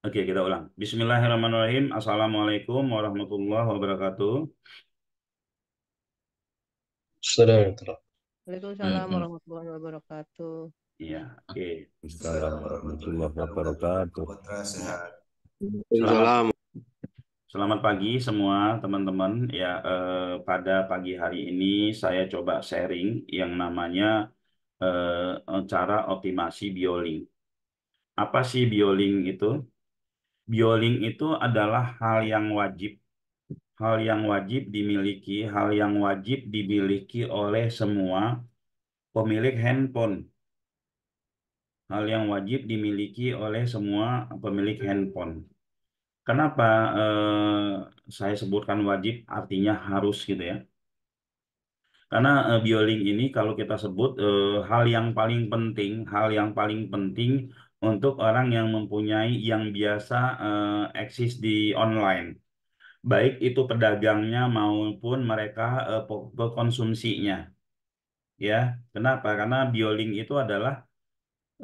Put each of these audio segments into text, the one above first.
Oke, kita ulang. Bismillahirrahmanirrahim. Assalamualaikum warahmatullahi wabarakatuh. Assalamualaikum. Waalaikumsalam hmm, hmm. warahmatullahi wabarakatuh. Iya, oke. Assalamualaikum warahmatullahi wabarakatuh. Salam. Selamat pagi semua teman-teman. Ya, eh, pada pagi hari ini saya coba sharing yang namanya eh, cara optimasi biolink. Apa sih biolink itu? bioling itu adalah hal yang wajib. Hal yang wajib dimiliki, hal yang wajib dimiliki oleh semua pemilik handphone. Hal yang wajib dimiliki oleh semua pemilik handphone. Kenapa eh, saya sebutkan wajib artinya harus gitu ya? Karena eh, bioling ini kalau kita sebut eh, hal yang paling penting, hal yang paling penting untuk orang yang mempunyai yang biasa uh, eksis di online. Baik itu pedagangnya maupun mereka uh, pekonsumsinya. Ya, kenapa? Karena BioLink itu adalah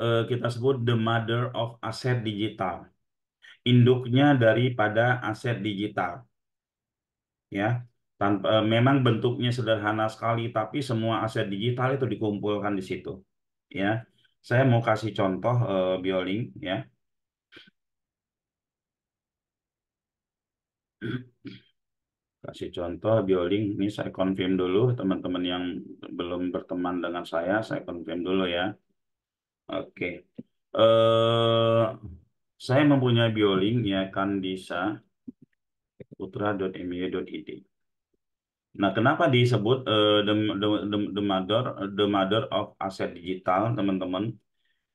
uh, kita sebut the mother of aset digital. Induknya daripada aset digital. Ya, tanpa uh, memang bentuknya sederhana sekali tapi semua aset digital itu dikumpulkan di situ. Ya. Saya mau kasih contoh uh, eh, Biolink ya. Kasih contoh Biolink, ini saya confirm dulu teman-teman yang belum berteman dengan saya, saya confirm dulu ya. Oke. Uh, saya mempunyai Biolink ya Kandisa Oke. Nah, kenapa disebut uh, the, the, the, the mother the mother of aset digital, teman-teman?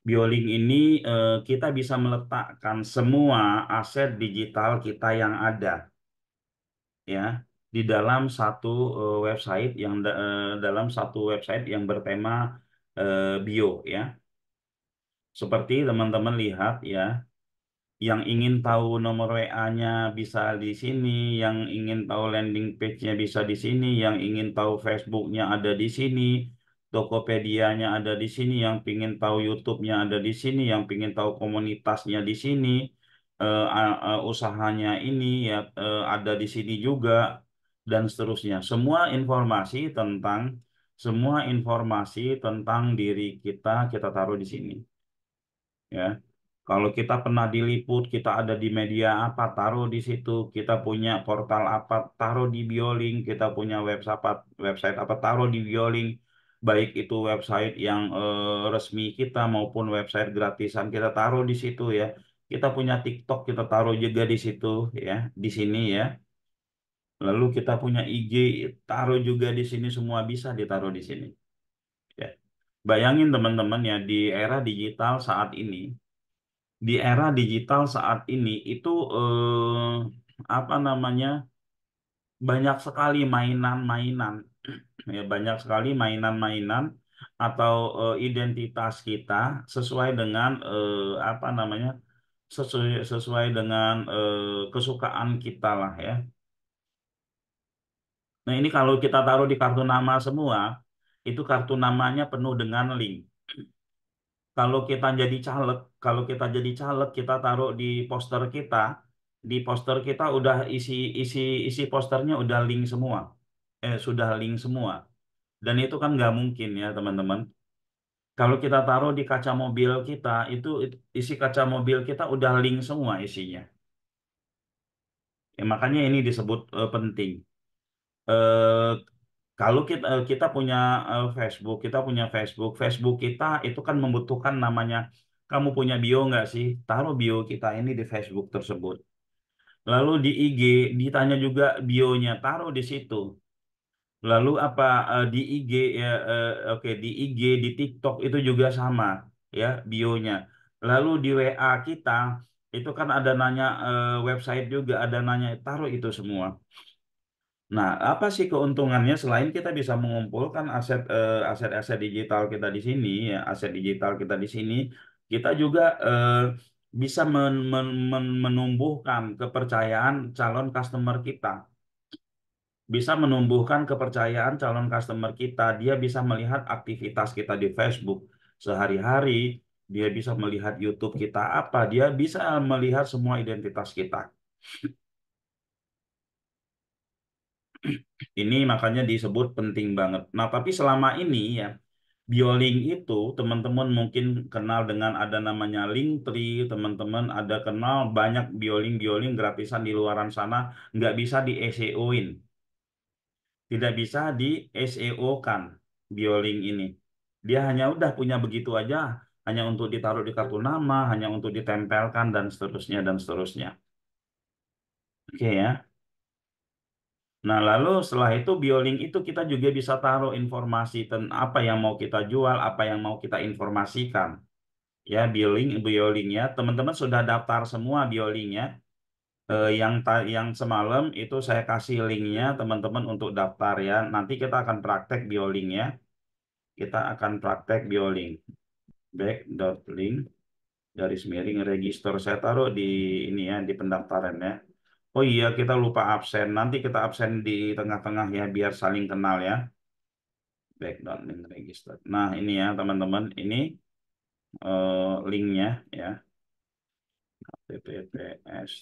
biolink ini uh, kita bisa meletakkan semua aset digital kita yang ada, ya, di dalam satu uh, website yang da, eh, dalam satu website yang bertema uh, bio, ya. Seperti teman-teman lihat, ya yang ingin tahu nomor WA-nya bisa di sini, yang ingin tahu landing page-nya bisa di sini, yang ingin tahu Facebook-nya ada di sini, Tokopedia-nya ada di sini, yang ingin tahu YouTube-nya ada di sini, yang ingin tahu komunitasnya di sini, uh, uh, usahanya ini ya uh, ada di sini juga dan seterusnya. Semua informasi tentang semua informasi tentang diri kita kita taruh di sini. Ya. Kalau kita pernah diliput, kita ada di media apa, taruh di situ. Kita punya portal apa, taruh di Biolink. Kita punya website apa, website apa taruh di Biolink. Baik itu website yang eh, resmi kita maupun website gratisan kita taruh di situ ya. Kita punya TikTok kita taruh juga di situ ya, di sini ya. Lalu kita punya IG taruh juga di sini semua bisa ditaruh di sini. Ya. Bayangin teman-teman ya di era digital saat ini di era digital saat ini itu eh, apa namanya banyak sekali mainan-mainan ya banyak sekali mainan-mainan atau eh, identitas kita sesuai dengan eh, apa namanya sesuai sesuai dengan eh, kesukaan kita lah ya. Nah ini kalau kita taruh di kartu nama semua itu kartu namanya penuh dengan link. Kalau kita jadi caleg kalau kita jadi caleg kita taruh di poster kita di poster kita udah isi isi isi posternya udah link semua eh sudah link semua dan itu kan nggak mungkin ya teman-teman kalau kita taruh di kaca mobil kita itu isi kaca mobil kita udah link semua isinya ya, makanya ini disebut uh, penting uh, kalau kita eh, kita punya Facebook, kita punya Facebook, Facebook kita itu kan membutuhkan namanya kamu punya bio nggak sih? Taruh bio kita ini di Facebook tersebut. Lalu di IG ditanya juga bionya, taruh di situ. Lalu apa eh, di IG ya oke eh, oke di IG di TikTok itu juga sama ya bionya. Lalu di WA kita itu kan ada nanya eh, website juga ada nanya taruh itu semua. Nah, apa sih keuntungannya selain kita bisa mengumpulkan aset aset-aset digital kita di sini ya, aset digital kita di sini, kita juga eh, bisa men men men menumbuhkan kepercayaan calon customer kita. Bisa menumbuhkan kepercayaan calon customer kita. Dia bisa melihat aktivitas kita di Facebook sehari-hari. Dia bisa melihat YouTube kita apa. Dia bisa melihat semua identitas kita. Ini makanya disebut penting banget. Nah, tapi selama ini ya, BioLink itu teman-teman mungkin kenal dengan ada namanya Linktree, teman-teman ada kenal banyak BioLink-BioLink gratisan di luaran sana, nggak bisa di SEO-in. Tidak bisa di SEO-kan BioLink ini. Dia hanya udah punya begitu aja, hanya untuk ditaruh di kartu nama, hanya untuk ditempelkan, dan seterusnya, dan seterusnya. Oke okay, ya. Nah, lalu setelah itu biolink itu kita juga bisa taruh informasi tentang apa yang mau kita jual, apa yang mau kita informasikan. Ya, biolink, biolinknya. Teman-teman sudah daftar semua biolinknya. Eh, yang yang semalam itu saya kasih linknya teman-teman untuk daftar ya. Nanti kita akan praktek biolinknya. Kita akan praktek biolink. Back.link dari miring register saya taruh di ini ya di pendaftaran ya Oh iya, kita lupa absen. Nanti kita absen di tengah-tengah ya, biar saling kenal ya. Background link register. Nah, ini ya teman-teman, ini eh, linknya ya. HTTPS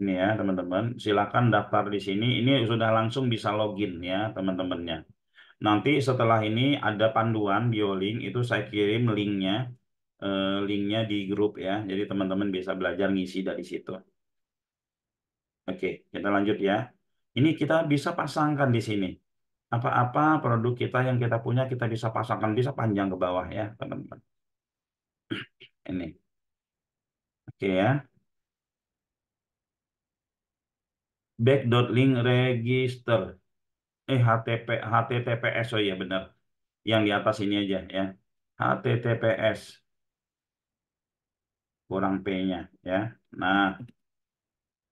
ini ya teman-teman silakan daftar di sini ini sudah langsung bisa login ya teman-temannya Nanti setelah ini ada panduan biolink itu saya kirim linknya, eh, linknya di grup ya. Jadi teman-teman bisa belajar ngisi dari situ. Oke, kita lanjut ya. Ini kita bisa pasangkan di sini. Apa-apa produk kita yang kita punya kita bisa pasangkan, bisa panjang ke bawah ya teman-teman. Ini. Oke ya. back.link register eh http HTTPS oh iya benar yang di atas ini aja ya HTTPS kurang P-nya ya nah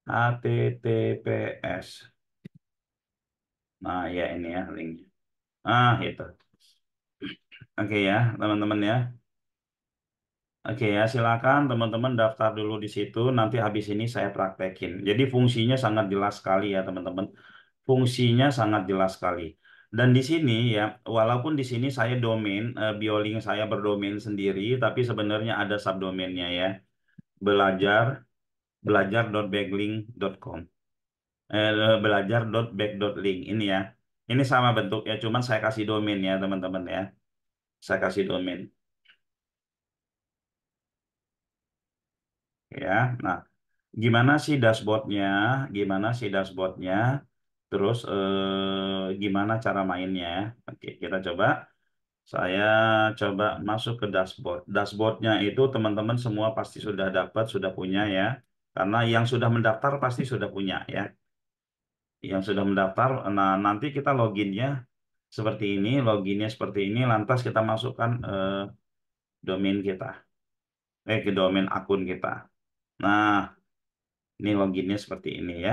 HTTPS nah ya ini ya linknya ah itu oke ya teman-teman ya Oke ya, silakan teman-teman daftar dulu di situ. Nanti habis ini saya praktekin. Jadi fungsinya sangat jelas sekali ya teman-teman fungsinya sangat jelas sekali. Dan di sini ya, walaupun di sini saya domain, uh, eh, biolink saya berdomain sendiri, tapi sebenarnya ada subdomainnya ya. Belajar, belajar.backlink.com eh, eh belajar.back.link ini ya. Ini sama bentuk ya, cuman saya kasih domain ya teman-teman ya. Saya kasih domain. Ya, nah gimana sih dashboardnya? Gimana sih dashboardnya? Terus eh, gimana cara mainnya? Oke, kita coba. Saya coba masuk ke dashboard. Dashboardnya itu teman-teman semua pasti sudah dapat, sudah punya ya. Karena yang sudah mendaftar pasti sudah punya ya. Yang sudah mendaftar, nah nanti kita loginnya seperti ini, loginnya seperti ini, lantas kita masukkan eh, domain kita. Eh, ke domain akun kita. Nah, ini loginnya seperti ini ya.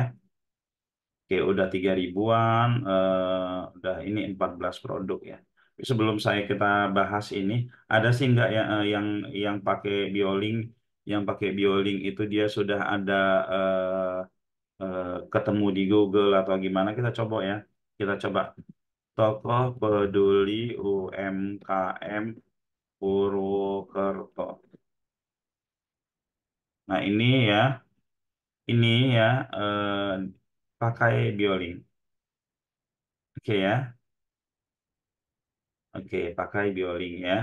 Oke, udah tiga ribuan, uh, udah ini 14 produk ya. Sebelum saya kita bahas ini, ada sih nggak ya eh, yang yang pakai biolink, yang pakai biolink itu dia sudah ada uh, uh, ketemu di Google atau gimana? Kita coba ya, kita coba Toko peduli UMKM Purwokerto. Nah ini ya, ini ya Uh, pakai biolin. Oke ya. Oke, pakai biolin ya.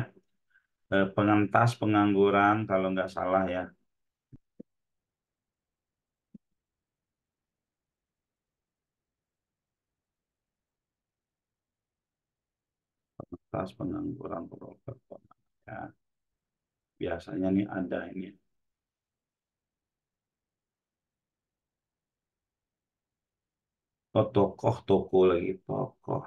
E, pengentas pengangguran kalau nggak salah ya. Pengentas pengangguran program ya. Biasanya nih ada ini. Oh, tokoh, toko lagi, tokoh.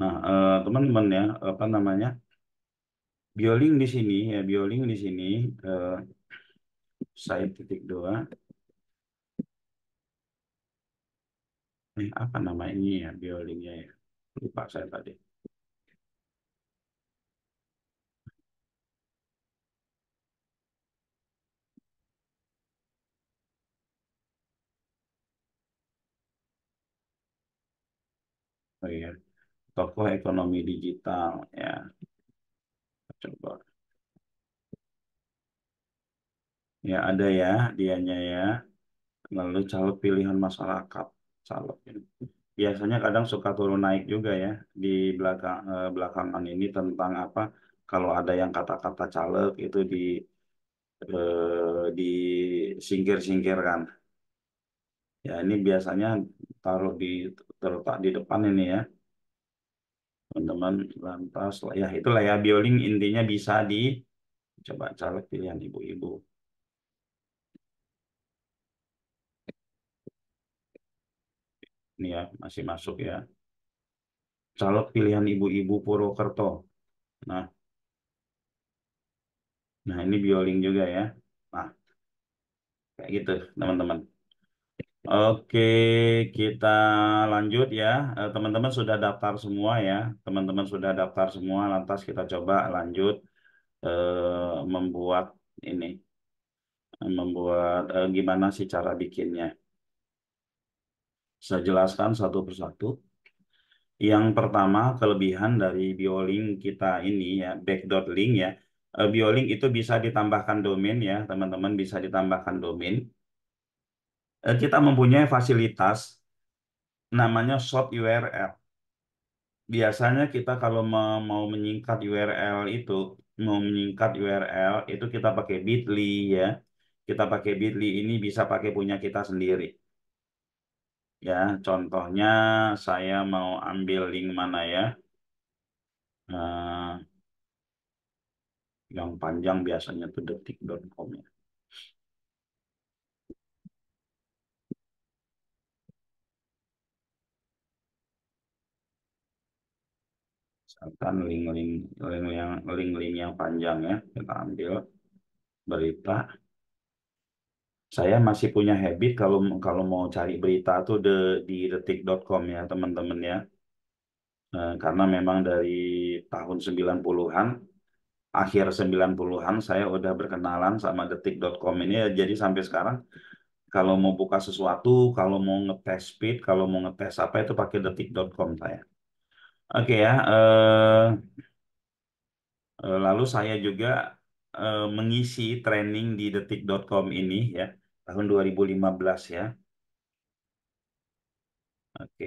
Nah, eh, teman-teman ya, apa namanya? Bioling di sini, ya, bioling di sini, eh, saya titik dua. Ini eh, apa namanya ini ya, biolingnya ya? Lupa saya tadi. tokoh ekonomi digital ya coba ya ada ya dianya ya lalu calon pilihan masyarakat calon biasanya kadang suka turun naik juga ya di belakang eh, belakangan ini tentang apa kalau ada yang kata-kata caleg itu di eh, singkir singkirkan ya ini biasanya taruh di terletak di depan ini ya teman-teman lantas ya itulah ya biolink intinya bisa di coba caleg pilihan ibu-ibu ini ya masih masuk ya calon pilihan ibu-ibu Purwokerto nah nah ini biolink juga ya nah kayak gitu teman-teman Oke, kita lanjut ya. Eh, teman-teman sudah daftar semua ya. Teman-teman sudah daftar semua, lantas kita coba lanjut eh, membuat ini. Membuat eh, gimana sih cara bikinnya. Saya jelaskan satu persatu. Yang pertama, kelebihan dari BioLink kita ini ya, backdoor link ya. BioLink itu bisa ditambahkan domain ya, teman-teman bisa ditambahkan domain Eh, kita mempunyai fasilitas namanya short URL. Biasanya kita kalau mau menyingkat URL itu, mau menyingkat URL itu kita pakai Bitly ya. Kita pakai Bitly ini bisa pakai punya kita sendiri. Ya, contohnya saya mau ambil link mana ya? Nah, yang panjang biasanya itu detik.com ya. kan link-link link yang link-link yang panjang ya kita ambil berita saya masih punya habit kalau kalau mau cari berita tuh de, di detik.com ya teman-teman ya eh, karena memang dari tahun 90-an akhir 90-an saya udah berkenalan sama detik.com ini jadi sampai sekarang kalau mau buka sesuatu, kalau mau ngetes speed, kalau mau ngetes apa itu pakai detik.com saya. Oke ya, uh, uh, lalu saya juga uh, mengisi training di detik.com ini ya, tahun 2015 ya. Oke.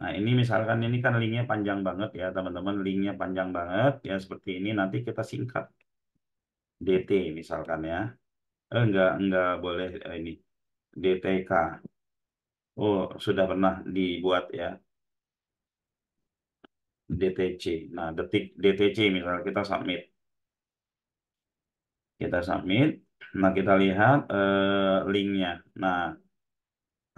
Nah, ini misalkan ini kan linknya panjang banget ya, teman-teman. Linknya panjang banget ya, seperti ini. Nanti kita singkat. DT misalkan ya. Eh, enggak, enggak boleh eh, ini. DTK. Oh, sudah pernah dibuat ya. DTC. Nah, detik DTC misalnya kita submit. Kita submit. Nah, kita lihat eh, linknya. Nah,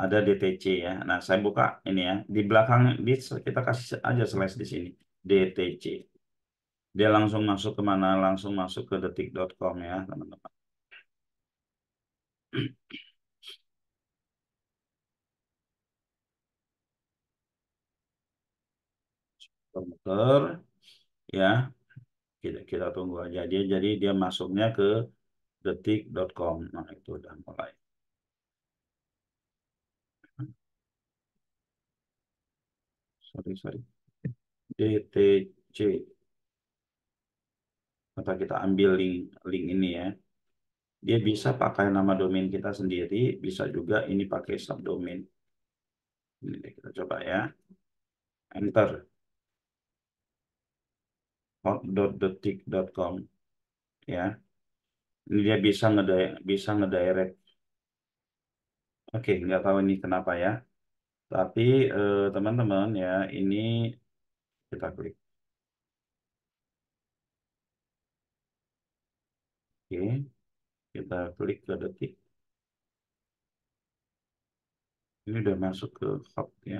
ada DTC ya. Nah, saya buka ini ya. Di belakang di, kita kasih aja slash di sini. DTC. Dia langsung masuk ke mana? Langsung masuk ke detik.com ya, teman-teman. komputer ya kita kita tunggu aja dia jadi dia masuknya ke detik.com nah itu udah mulai sorry sorry DTC kita kita ambil link link ini ya dia bisa pakai nama domain kita sendiri bisa juga ini pakai subdomain ini kita coba ya enter hotdotdetik.com ya dia bisa ngedirect bisa ngedirect oke nggak tahu ini kenapa ya tapi eh, teman-teman eh, ya ini kita klik oke kita klik ke detik ini udah masuk ke hot ya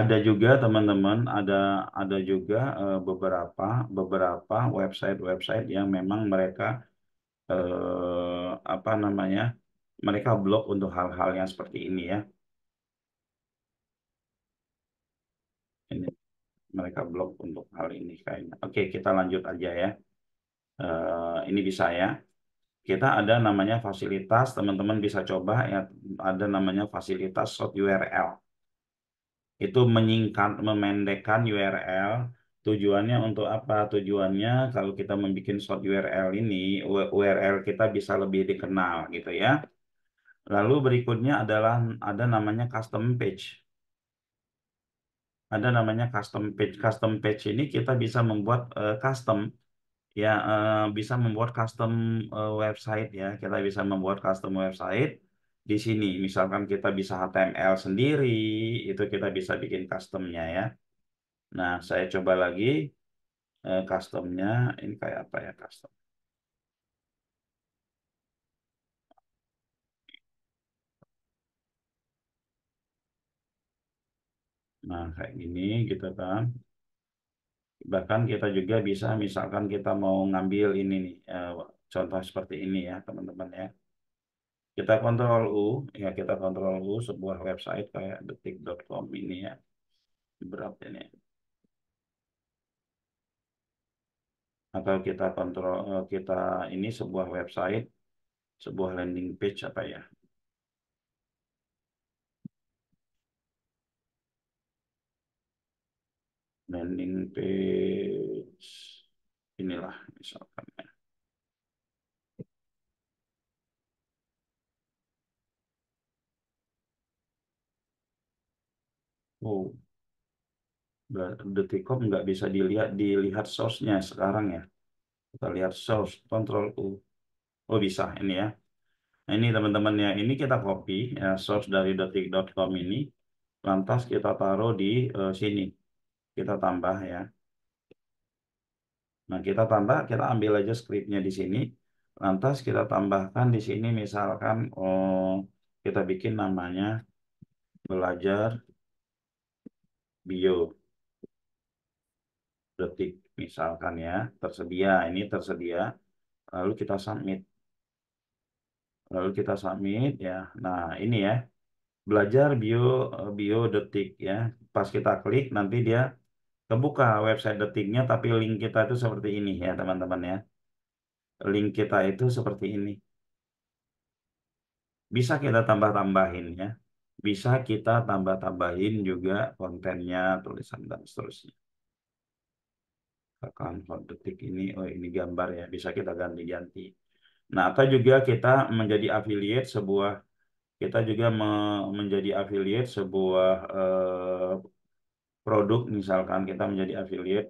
ada juga teman-teman, ada ada juga uh, beberapa beberapa website-website yang memang mereka uh, apa namanya? mereka blok untuk hal-hal yang seperti ini ya. Ini mereka blok untuk hal ini kayaknya. Oke, kita lanjut aja ya. Uh, ini bisa ya. Kita ada namanya fasilitas, teman-teman bisa coba ya ada namanya fasilitas short URL itu menyingkat memendekkan URL tujuannya untuk apa tujuannya kalau kita membuat short URL ini URL kita bisa lebih dikenal gitu ya lalu berikutnya adalah ada namanya custom page ada namanya custom page custom page ini kita bisa membuat uh, custom ya uh, bisa membuat custom uh, website ya kita bisa membuat custom website di sini. Misalkan kita bisa HTML sendiri, itu kita bisa bikin customnya ya. Nah, saya coba lagi eh, customnya, ini kayak apa ya custom. Nah, kayak gini gitu kan. Bahkan kita juga bisa, misalkan kita mau ngambil ini nih, eh, contoh seperti ini ya, teman-teman ya kita kontrol U ya kita kontrol U sebuah website kayak detik.com ini ya berapa ini atau kita kontrol eh, kita ini sebuah website sebuah landing page apa ya landing page inilah misalkan ya. Oh, Detikom nggak bisa dilihat dilihat source-nya sekarang ya. Kita lihat source, kontrol U. Oh bisa ini ya. Nah, ini teman-teman ya, ini kita copy ya, source dari detik.com ini. Lantas kita taruh di uh, sini. Kita tambah ya. Nah kita tambah, kita ambil aja scriptnya di sini. Lantas kita tambahkan di sini misalkan oh, kita bikin namanya belajar bio detik misalkan ya tersedia ini tersedia lalu kita submit lalu kita submit ya nah ini ya belajar bio bio detik ya pas kita klik nanti dia kebuka website detiknya tapi link kita itu seperti ini ya teman-teman ya link kita itu seperti ini bisa kita tambah-tambahin ya bisa kita tambah-tambahin juga kontennya, tulisan dan seterusnya. Tekan font detik ini, oh ini gambar ya, bisa kita ganti-ganti. Nah, atau juga kita menjadi affiliate sebuah, kita juga me menjadi affiliate sebuah eh, produk, misalkan kita menjadi affiliate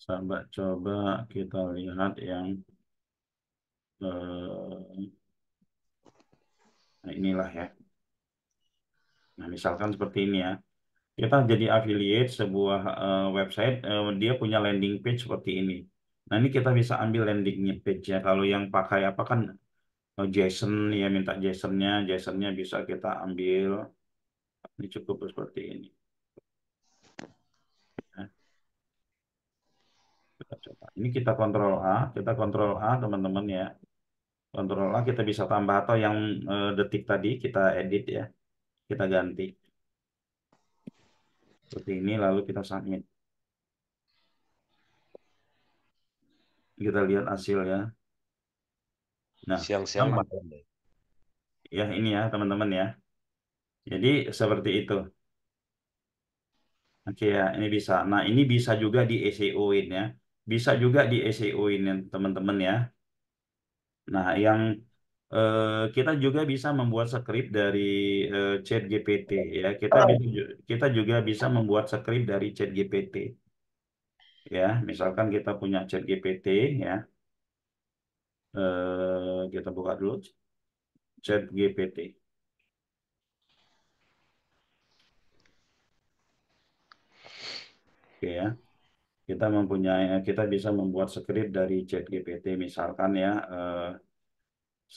sahabat coba kita lihat yang eh, nah inilah ya. Nah misalkan seperti ini ya. Kita jadi affiliate sebuah eh, website, eh, dia punya landing page seperti ini. Nah ini kita bisa ambil landing page ya. Kalau yang pakai apa kan eh, JSON ya minta JSON-nya, JSON-nya bisa kita ambil. Ini cukup seperti ini. coba. Ini kita kontrol A, kita kontrol A teman-teman ya. Kontrol A kita bisa tambah atau yang eh, detik tadi kita edit ya. Kita ganti. Seperti ini lalu kita submit. Kita lihat hasil ya. Nah, siang-siang ya ini ya teman-teman ya. Jadi seperti itu. Oke ya, ini bisa. Nah, ini bisa juga di SEO-in ya bisa juga di SEO ini teman-teman ya. Nah, yang eh, kita juga bisa membuat skrip dari eh, chat GPT ya. Kita oh. kita juga bisa membuat skrip dari chat GPT. Ya, misalkan kita punya chat GPT ya. Eh, kita buka dulu chat GPT. Oke ya kita mempunyai eh, kita bisa membuat skrip dari ChatGPT misalkan ya eh,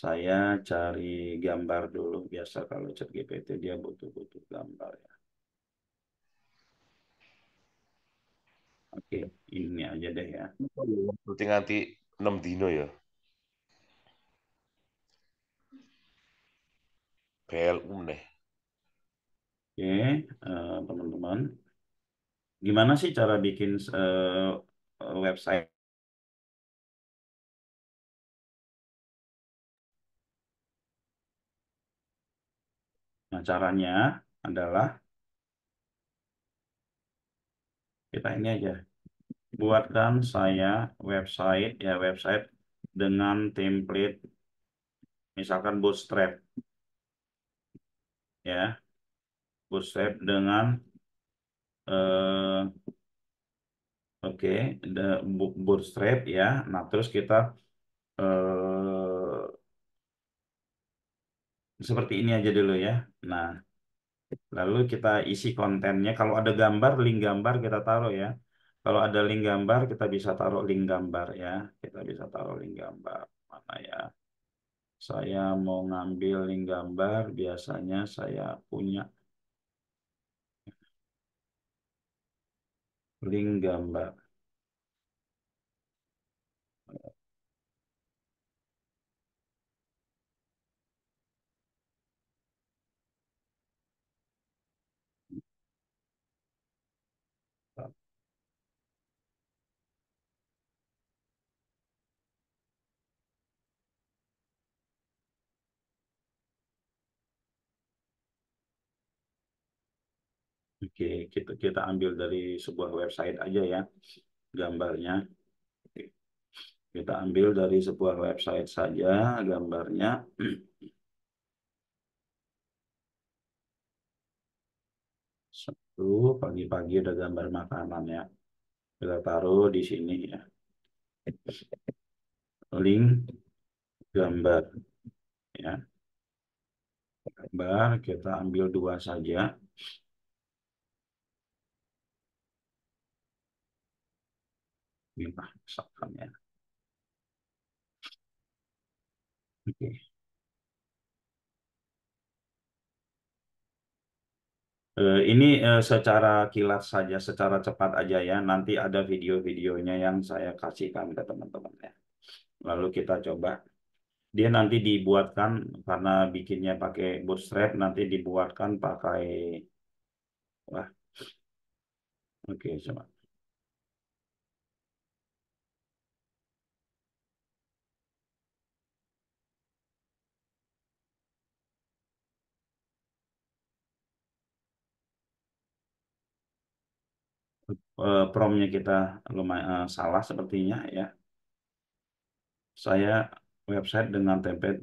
saya cari gambar dulu biasa kalau ChatGPT dia butuh-butuh gambar ya. Oke, ini aja deh ya. nanti nanti 6 dino ya. PLU nih. Oke, eh, teman -teman. Gimana sih cara bikin uh, website? Nah, caranya adalah kita ini aja. Buatkan saya website ya website dengan template misalkan bootstrap. Ya. Bootstrap dengan Uh, oke okay, bootstrap ya nah terus kita uh, seperti ini aja dulu ya nah lalu kita isi kontennya kalau ada gambar link gambar kita taruh ya kalau ada link gambar kita bisa taruh link gambar ya kita bisa taruh link gambar mana ya saya mau ngambil link gambar biasanya saya punya lingam, Mbak. kita kita ambil dari sebuah website aja ya gambarnya kita ambil dari sebuah website saja gambarnya satu pagi-pagi ada gambar makanan ya kita taruh di sini ya link gambar ya gambar kita ambil dua saja Nah, ya. Oke. Eh, ini eh, secara kilat saja, secara cepat aja ya. Nanti ada video-videonya yang saya kasihkan ke teman-teman ya. Lalu kita coba. Dia nanti dibuatkan karena bikinnya pakai bootstrap, nanti dibuatkan pakai wah. Oke, okay, coba. Eh, promnya kita lumayan uh, eh, salah sepertinya ya. Saya website dengan template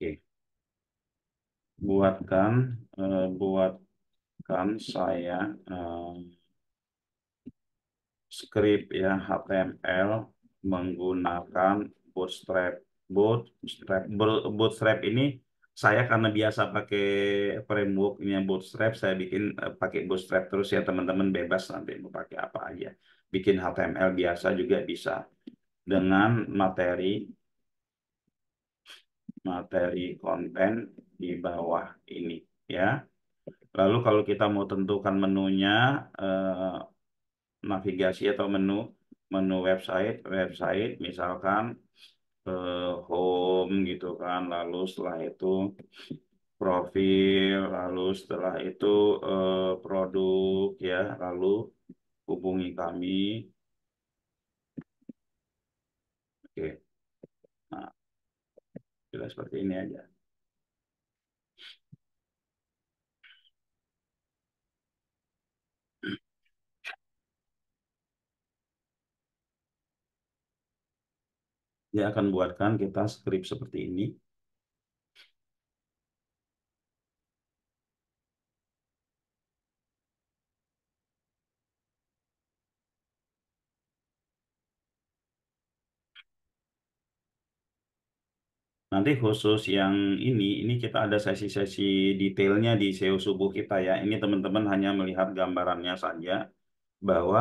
Oke. Buatkan uh, buatkan saya uh, script ya HTML menggunakan bootstrap bootstrap bootstrap ini saya karena biasa pakai framework ini bootstrap saya bikin eh, pakai bootstrap terus ya teman-teman bebas nanti mau pakai apa aja bikin HTML biasa juga bisa dengan materi materi konten di bawah ini ya lalu kalau kita mau tentukan menunya eh, navigasi atau menu menu website website misalkan uh, home gitu kan lalu setelah itu profil lalu setelah itu uh, produk ya lalu hubungi kami oke nah sudah seperti ini aja dia akan buatkan kita script seperti ini Nanti khusus yang ini, ini kita ada sesi-sesi detailnya di SEO subuh kita ya. Ini teman-teman hanya melihat gambarannya saja bahwa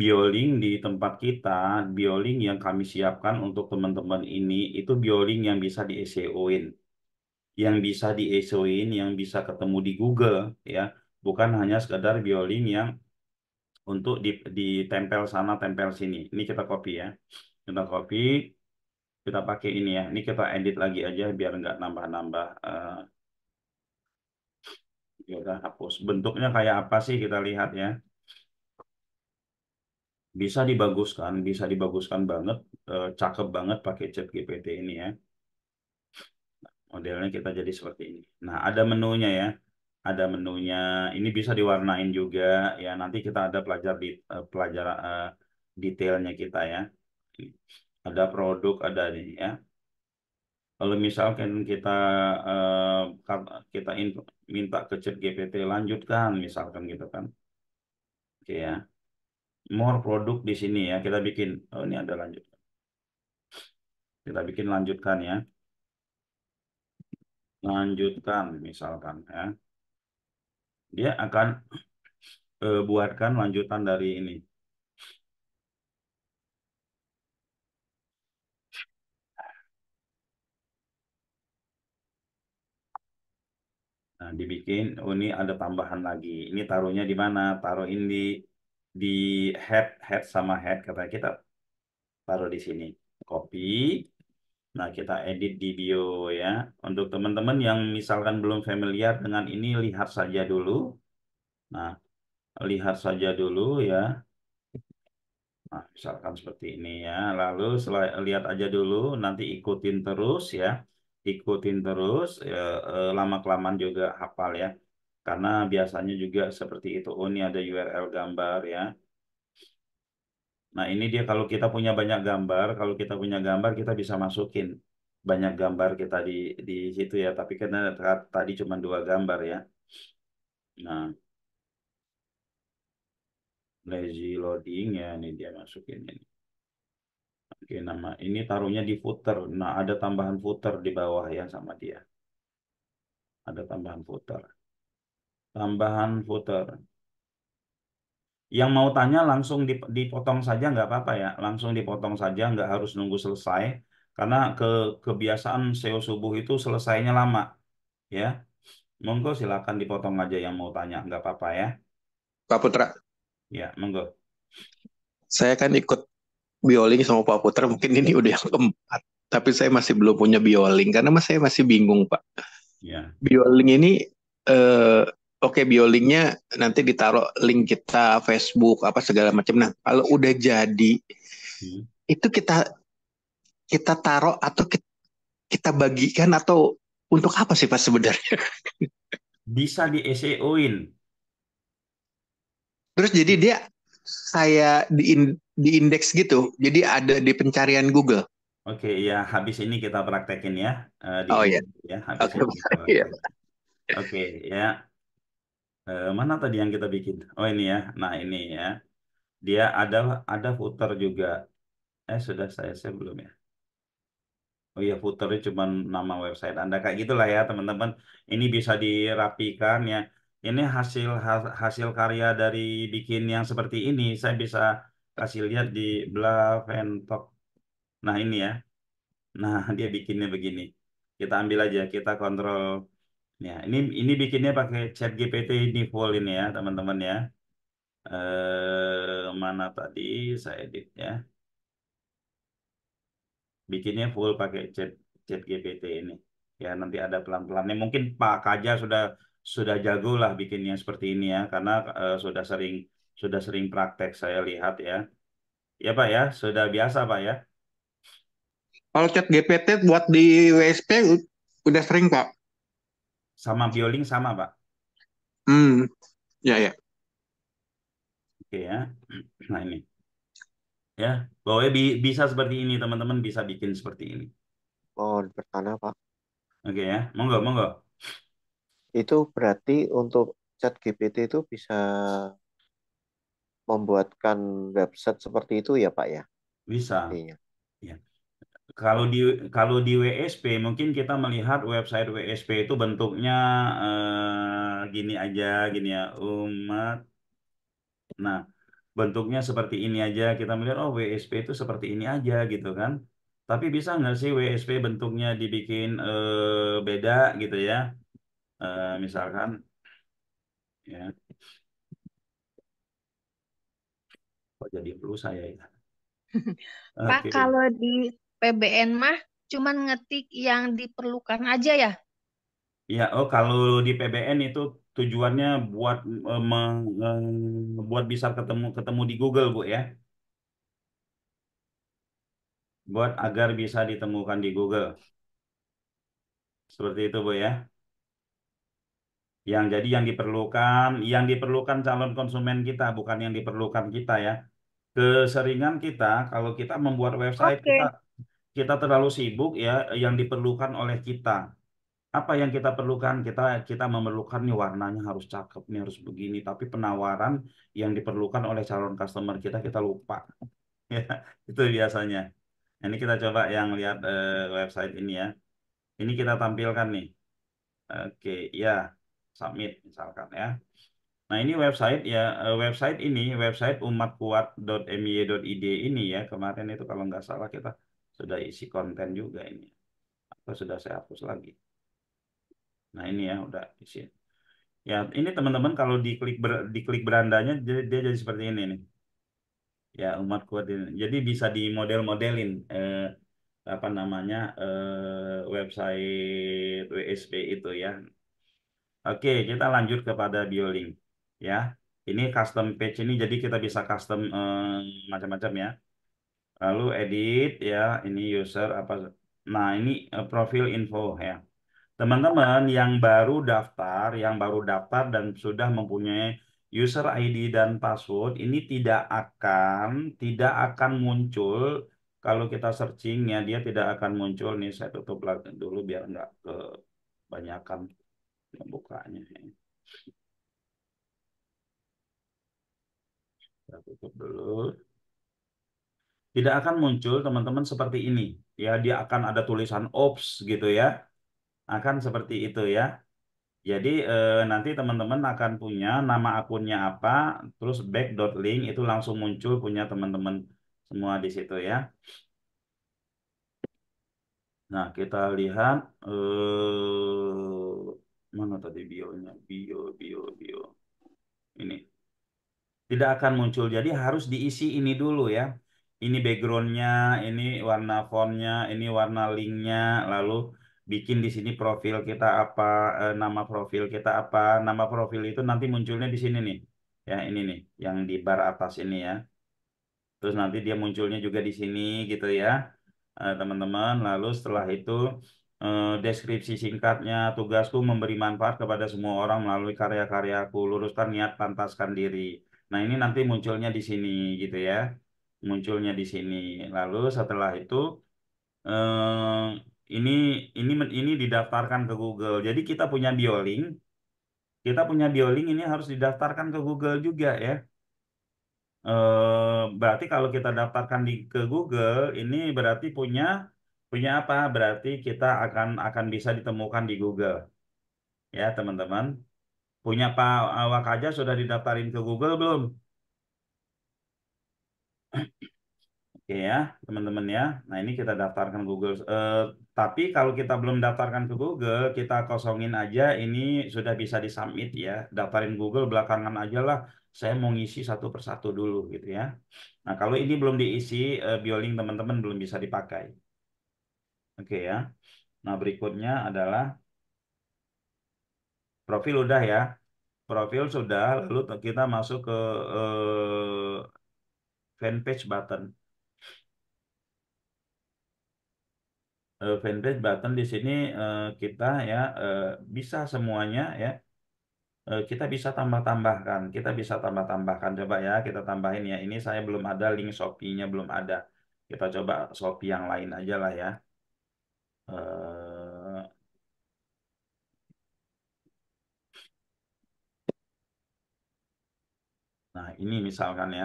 Bioling di tempat kita, bioling yang kami siapkan untuk teman-teman ini, itu bioling yang bisa di SEO-in. Yang bisa di SEO-in, yang bisa ketemu di Google, ya. Bukan hanya sekedar bioling yang untuk di, ditempel sana, tempel sini. Ini kita copy ya. Kita copy, kita pakai ini ya. Ini kita edit lagi aja biar nggak nambah-nambah uh, udah hapus. Bentuknya kayak apa sih kita lihat ya bisa dibaguskan, bisa dibaguskan banget, eh, cakep banget pakai chat GPT ini ya. Modelnya kita jadi seperti ini. Nah, ada menunya ya. Ada menunya. Ini bisa diwarnain juga ya. Nanti kita ada pelajar di uh, eh, pelajar uh, detailnya kita ya. Ada produk, ada ini ya. Kalau misalkan kita kita minta ke chat GPT lanjutkan misalkan gitu kan. Oke okay, ya more produk di sini ya kita bikin oh ini ada lanjut kita bikin lanjutkan ya lanjutkan misalkan ya dia akan eh, buatkan lanjutan dari ini Nah, dibikin, oh ini ada tambahan lagi. Ini taruhnya di mana? taruh ini di head head sama head katanya kita taruh di sini copy nah kita edit di bio ya untuk teman-teman yang misalkan belum familiar dengan ini lihat saja dulu nah lihat saja dulu ya nah misalkan seperti ini ya lalu lihat aja dulu nanti ikutin terus ya ikutin terus ya, eh, lama kelamaan juga hafal ya karena biasanya juga seperti itu. Oh, ini ada URL gambar ya. Nah, ini dia kalau kita punya banyak gambar, kalau kita punya gambar kita bisa masukin banyak gambar kita di di situ ya, tapi karena tadi cuma dua gambar ya. Nah, lazy loading ya ini dia masukin ini. Oke, nama ini taruhnya di footer. Nah, ada tambahan footer di bawah ya sama dia. Ada tambahan footer tambahan footer. Yang mau tanya langsung dipotong saja nggak apa-apa ya, langsung dipotong saja nggak harus nunggu selesai karena ke kebiasaan SEO subuh itu selesainya lama ya. Monggo silakan dipotong aja yang mau tanya nggak apa-apa ya. Pak Putra. Ya, monggo. Saya kan ikut bioling sama Pak Putra mungkin ini udah yang keempat tapi saya masih belum punya bioling karena saya masih bingung pak. Ya. Bioling ini eh, Oke, okay, linknya nanti ditaruh link kita Facebook apa segala macam. Nah, kalau udah jadi hmm. itu kita kita taruh atau kita, kita bagikan atau untuk apa sih pas sebenarnya? Bisa di SEO-in. Terus jadi dia saya di in, gitu. Jadi ada di pencarian Google. Oke, okay, ya habis ini kita praktekin ya. Uh, di oh iya. Ya, habis okay, ini. Iya. Oke, ya. Eh, mana tadi yang kita bikin? Oh ini ya. Nah ini ya. Dia ada ada footer juga. Eh sudah saya saya belum ya. Oh iya footernya cuma nama website Anda kayak gitulah ya teman-teman. Ini bisa dirapikan ya. Ini hasil hasil karya dari bikin yang seperti ini saya bisa kasih lihat di Blaventok. Nah ini ya. Nah dia bikinnya begini. Kita ambil aja kita kontrol Ya, ini ini bikinnya pakai chat GPT full ini ya, teman-teman ya. Eh, mana tadi saya edit ya. Bikinnya full pakai chat chat GPT ini. Ya, nanti ada pelan-pelannya. pelan Mungkin Pak Kaja sudah sudah jago lah bikinnya seperti ini ya, karena eh, sudah sering sudah sering praktek saya lihat ya. Ya Pak ya, sudah biasa Pak ya. Kalau chat GPT buat di WSP udah sering Pak sama bioling sama pak hmm ya ya oke ya nah ini ya bahwa bi bisa seperti ini teman-teman bisa bikin seperti ini Oh bertanya pak oke ya monggo monggo itu berarti untuk chat GPT itu bisa membuatkan website seperti itu ya Pak ya? Bisa. Artinya. Kalau di kalau di WSP mungkin kita melihat website WSP itu bentuknya uh, gini aja gini ya umat. Nah bentuknya seperti ini aja kita melihat oh WSP itu seperti ini aja gitu kan. Tapi bisa nggak sih WSP bentuknya dibikin uh, beda gitu ya? Uh, misalkan ya. Kok jadi perlu saya ya? Pak, okay. kalau di PBN mah cuman ngetik yang diperlukan aja ya? Ya, oh kalau di PBN itu tujuannya buat eh, membuat eh, bisa ketemu ketemu di Google, Bu ya. Buat agar bisa ditemukan di Google. Seperti itu, Bu ya. Yang jadi yang diperlukan, yang diperlukan calon konsumen kita, bukan yang diperlukan kita ya. Keseringan kita kalau kita membuat website kita kita terlalu sibuk ya yang diperlukan oleh kita. Apa yang kita perlukan? Kita kita memerlukan nih warnanya harus cakep, nih harus begini, tapi penawaran yang diperlukan oleh calon customer kita kita lupa. ya, itu biasanya. Ini kita coba yang lihat uh, website ini ya. Ini kita tampilkan nih. Oke, ya. Submit misalkan ya. Nah, ini website ya, eh, website ini website umatkuat.my.id ini ya. Kemarin itu kalau nggak salah kita sudah isi konten juga ini atau sudah saya hapus lagi nah ini ya udah isi ya ini teman-teman kalau diklik ber, diklik berandanya dia, dia jadi seperti ini nih ya umat kuat ini. jadi bisa di model modelin eh, apa namanya eh, website WSP itu ya oke kita lanjut kepada biolink ya ini custom page ini jadi kita bisa custom eh, macam -macam ya lalu edit ya ini user apa nah ini eh, profil info ya teman-teman yang baru daftar yang baru daftar dan sudah mempunyai user ID dan password ini tidak akan tidak akan muncul kalau kita searching ya dia tidak akan muncul nih saya tutup lagi dulu biar nggak kebanyakan membukanya saya Kita tutup dulu tidak akan muncul teman-teman seperti ini ya dia akan ada tulisan ops gitu ya akan seperti itu ya jadi eh, nanti teman-teman akan punya nama akunnya apa terus back.link itu langsung muncul punya teman-teman semua di situ ya nah kita lihat eh, mana tadi bionya bio bio bio ini tidak akan muncul jadi harus diisi ini dulu ya ini backgroundnya, ini warna fontnya, ini warna linknya, lalu bikin di sini profil kita apa, eh, nama profil kita apa, nama profil itu nanti munculnya di sini nih, ya ini nih, yang di bar atas ini ya. Terus nanti dia munculnya juga di sini gitu ya, eh, teman-teman. lalu setelah itu eh, deskripsi singkatnya, tugasku memberi manfaat kepada semua orang melalui karya-karyaku, luruskan niat, pantaskan diri. Nah ini nanti munculnya di sini gitu ya munculnya di sini. Lalu setelah itu eh, ini ini ini didaftarkan ke Google. Jadi kita punya BioLink, kita punya BioLink ini harus didaftarkan ke Google juga ya. Eh, berarti kalau kita daftarkan di ke Google ini berarti punya punya apa? Berarti kita akan akan bisa ditemukan di Google. Ya, teman-teman. Punya Pak Wakaja sudah didaftarin ke Google belum? Oke okay ya, teman-teman ya. Nah, ini kita daftarkan Google. Uh, tapi kalau kita belum daftarkan ke Google, kita kosongin aja ini sudah bisa disubmit ya. Daftarin Google belakangan aja lah. Saya mau ngisi satu persatu dulu gitu ya. Nah, kalau ini belum diisi, uh, eh, biolink teman-teman belum bisa dipakai. Oke okay ya. Nah, berikutnya adalah profil udah ya. Profil sudah, lalu kita masuk ke Uh, fanpage button. Uh, eh, fanpage button di sini uh, kita ya uh, bisa semuanya ya kita bisa tambah-tambahkan, kita bisa tambah-tambahkan coba ya kita tambahin ya. Ini saya belum ada link Shopee-nya belum ada. Kita coba Shopee yang lain aja lah ya. Nah, ini misalkan ya.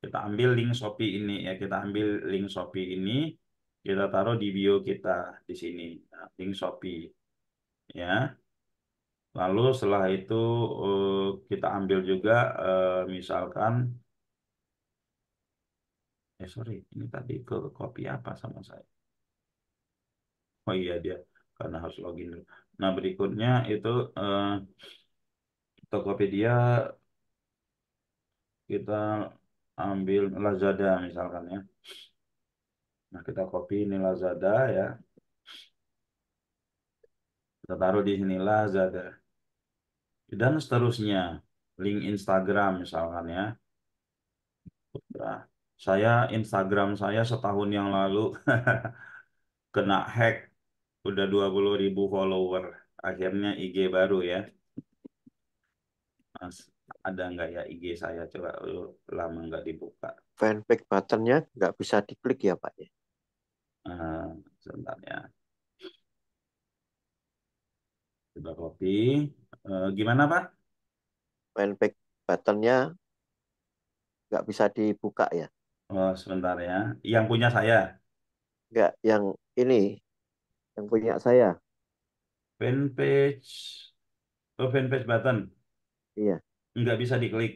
Kita ambil link Shopee ini ya, kita ambil link Shopee ini, kita taruh di bio kita di sini, nah, link Shopee ya. Lalu setelah itu eh, kita ambil juga eh, misalkan eh sorry, ini tadi ke copy apa sama saya? Oh iya dia karena harus login dulu. Nah, berikutnya itu eh, Tokopedia kita ambil Lazada misalkan ya. Nah, kita copy ini Lazada ya. Kita taruh di sini Lazada. Dan seterusnya, link Instagram misalkan ya. Nah, saya Instagram saya setahun yang lalu kena hack udah 20 ribu follower akhirnya IG baru ya Mas ada nggak ya IG saya coba lama nggak dibuka fanpage buttonnya nggak bisa diklik ya pak ya uh, sebentar ya coba copy uh, gimana pak fanpage buttonnya nggak bisa dibuka ya oh sebentar ya yang punya saya nggak yang ini yang punya saya fanpage oh fanpage button iya nggak bisa diklik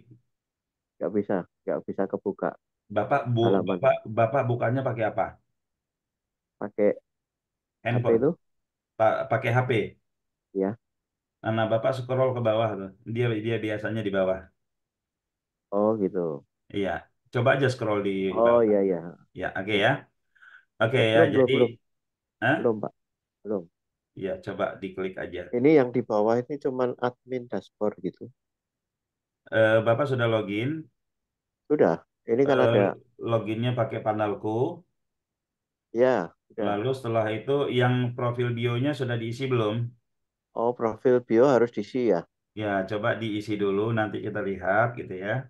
nggak bisa nggak bisa kebuka bapak bu Alaman. bapak bapak bukanya pakai apa pakai handphone HP itu pa pakai HP ya anak bapak scroll ke bawah tuh dia dia biasanya di bawah oh gitu iya coba aja scroll di oh, bawah. oh iya iya ya oke okay, ya oke okay, eh, ya belum, jadi belum Hah? belum pak belum Iya coba diklik aja ini yang di bawah ini cuman admin dashboard gitu Uh, Bapak sudah login? Sudah. Ini kan Uh, ada. Loginnya pakai panelku. Ya. Sudah. Lalu setelah itu yang profil bionya sudah diisi belum? Oh, profil bio harus diisi ya? Ya, coba diisi dulu. Nanti kita lihat gitu ya.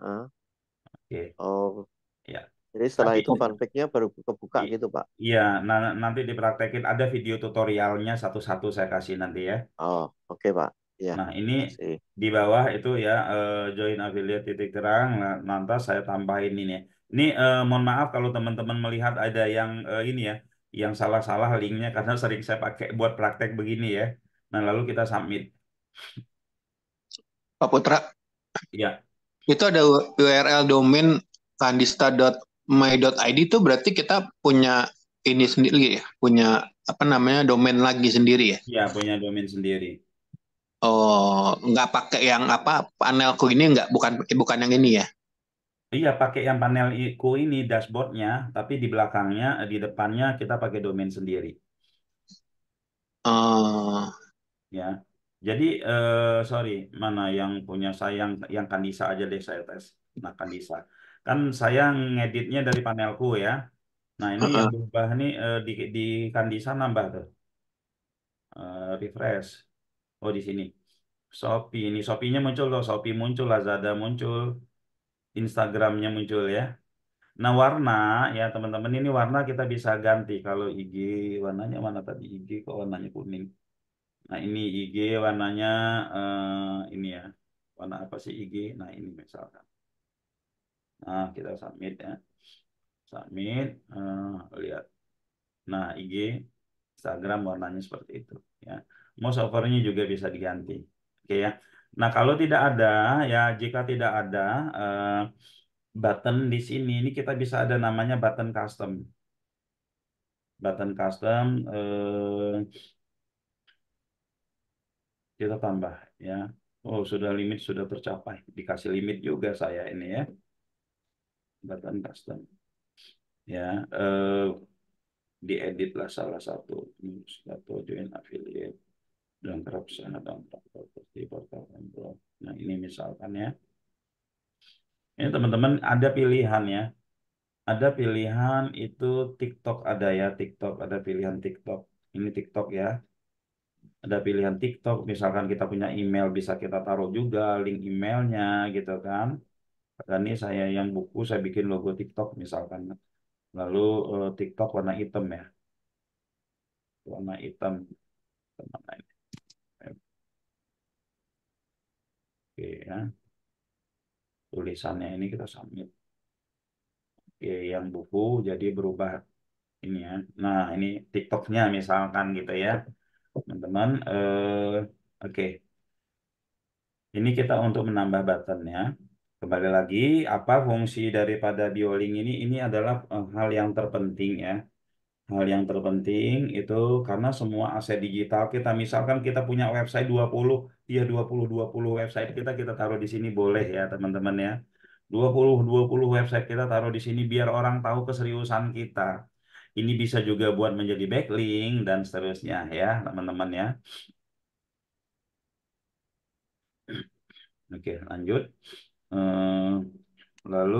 Oke. Oh. Ya. Jadi setelah itu fanpage baru kebuka gitu, Pak. Iya, nah, nanti dipraktekin ada video tutorialnya satu-satu saya kasih nanti ya. Oh, oke, okay, Pak. Ya, nah ini di bawah itu ya uh, join affiliate titik terang. Nah, nanti saya tambahin ini. ya. Ini uh, mohon maaf kalau teman-teman melihat ada yang uh, ini ya, yang salah-salah linknya karena sering saya pakai buat praktek begini ya. Nah lalu kita submit. Pak Putra. Ya. Itu ada URL domain kandista.my.id itu berarti kita punya ini sendiri ya, punya apa namanya domain lagi sendiri ya? Iya, punya domain sendiri. Oh, nggak pakai yang apa panelku ini nggak bukan eh, bukan yang ini ya? Iya, pakai yang panelku ini dashboardnya, tapi di belakangnya eh, di depannya kita pakai domain sendiri. Oh. Ya, jadi eh, sorry mana yang punya saya yang, yang Kandisa aja deh saya tes. Nah Kandisa, kan saya ngeditnya dari panelku ya. Nah ini uh -huh. yang berubah nih uh, di di Kandisa nambah tuh, eh, refresh. Oh di sini. Shopee ini Shopee-nya muncul loh, Shopee muncul, Lazada muncul, Instagramnya muncul ya. Nah warna ya teman-teman ini warna kita bisa ganti kalau IG warnanya mana tadi IG kok warnanya kuning. Nah ini IG warnanya uh, ini ya warna apa sih IG? Nah ini misalkan. Nah kita submit ya, submit uh, lihat. Nah IG Instagram warnanya seperti itu ya most overnya juga bisa diganti. Oke ya. Nah, kalau tidak ada ya jika tidak ada uh, button di sini ini kita bisa ada namanya button custom. Button custom uh, kita tambah ya. Oh, sudah limit sudah tercapai. Dikasih limit juga saya ini ya. Button custom. Ya, uh, dieditlah salah satu satu join affiliate ada sana dangkrap Gusti portal envelope. Nah ini misalkan ya. Ini teman-teman ada pilihan ya. Ada pilihan itu TikTok ada ya TikTok ada pilihan TikTok. Ini TikTok ya. Ada pilihan TikTok misalkan kita punya email bisa kita taruh juga link emailnya gitu kan. Dan ini saya yang buku saya bikin logo TikTok misalkan. Lalu eh, TikTok warna hitam ya. Warna hitam teman-teman. Oke ya. Tulisannya ini kita submit. Oke, yang buku jadi berubah ini ya. Nah, ini TikToknya misalkan gitu ya. Teman-teman, eh, oke. Ini kita untuk menambah button ya. Kembali lagi, apa fungsi daripada BioLink ini? Ini adalah eh, hal yang terpenting ya. Hal yang terpenting itu karena semua aset digital kita, misalkan kita punya website 20, ya 20 20 website kita kita taruh di sini boleh ya teman-teman ya. 20 20 website kita taruh di sini biar orang tahu keseriusan kita. Ini bisa juga buat menjadi backlink dan seterusnya ya teman-teman ya. Oke, lanjut. Eh, lalu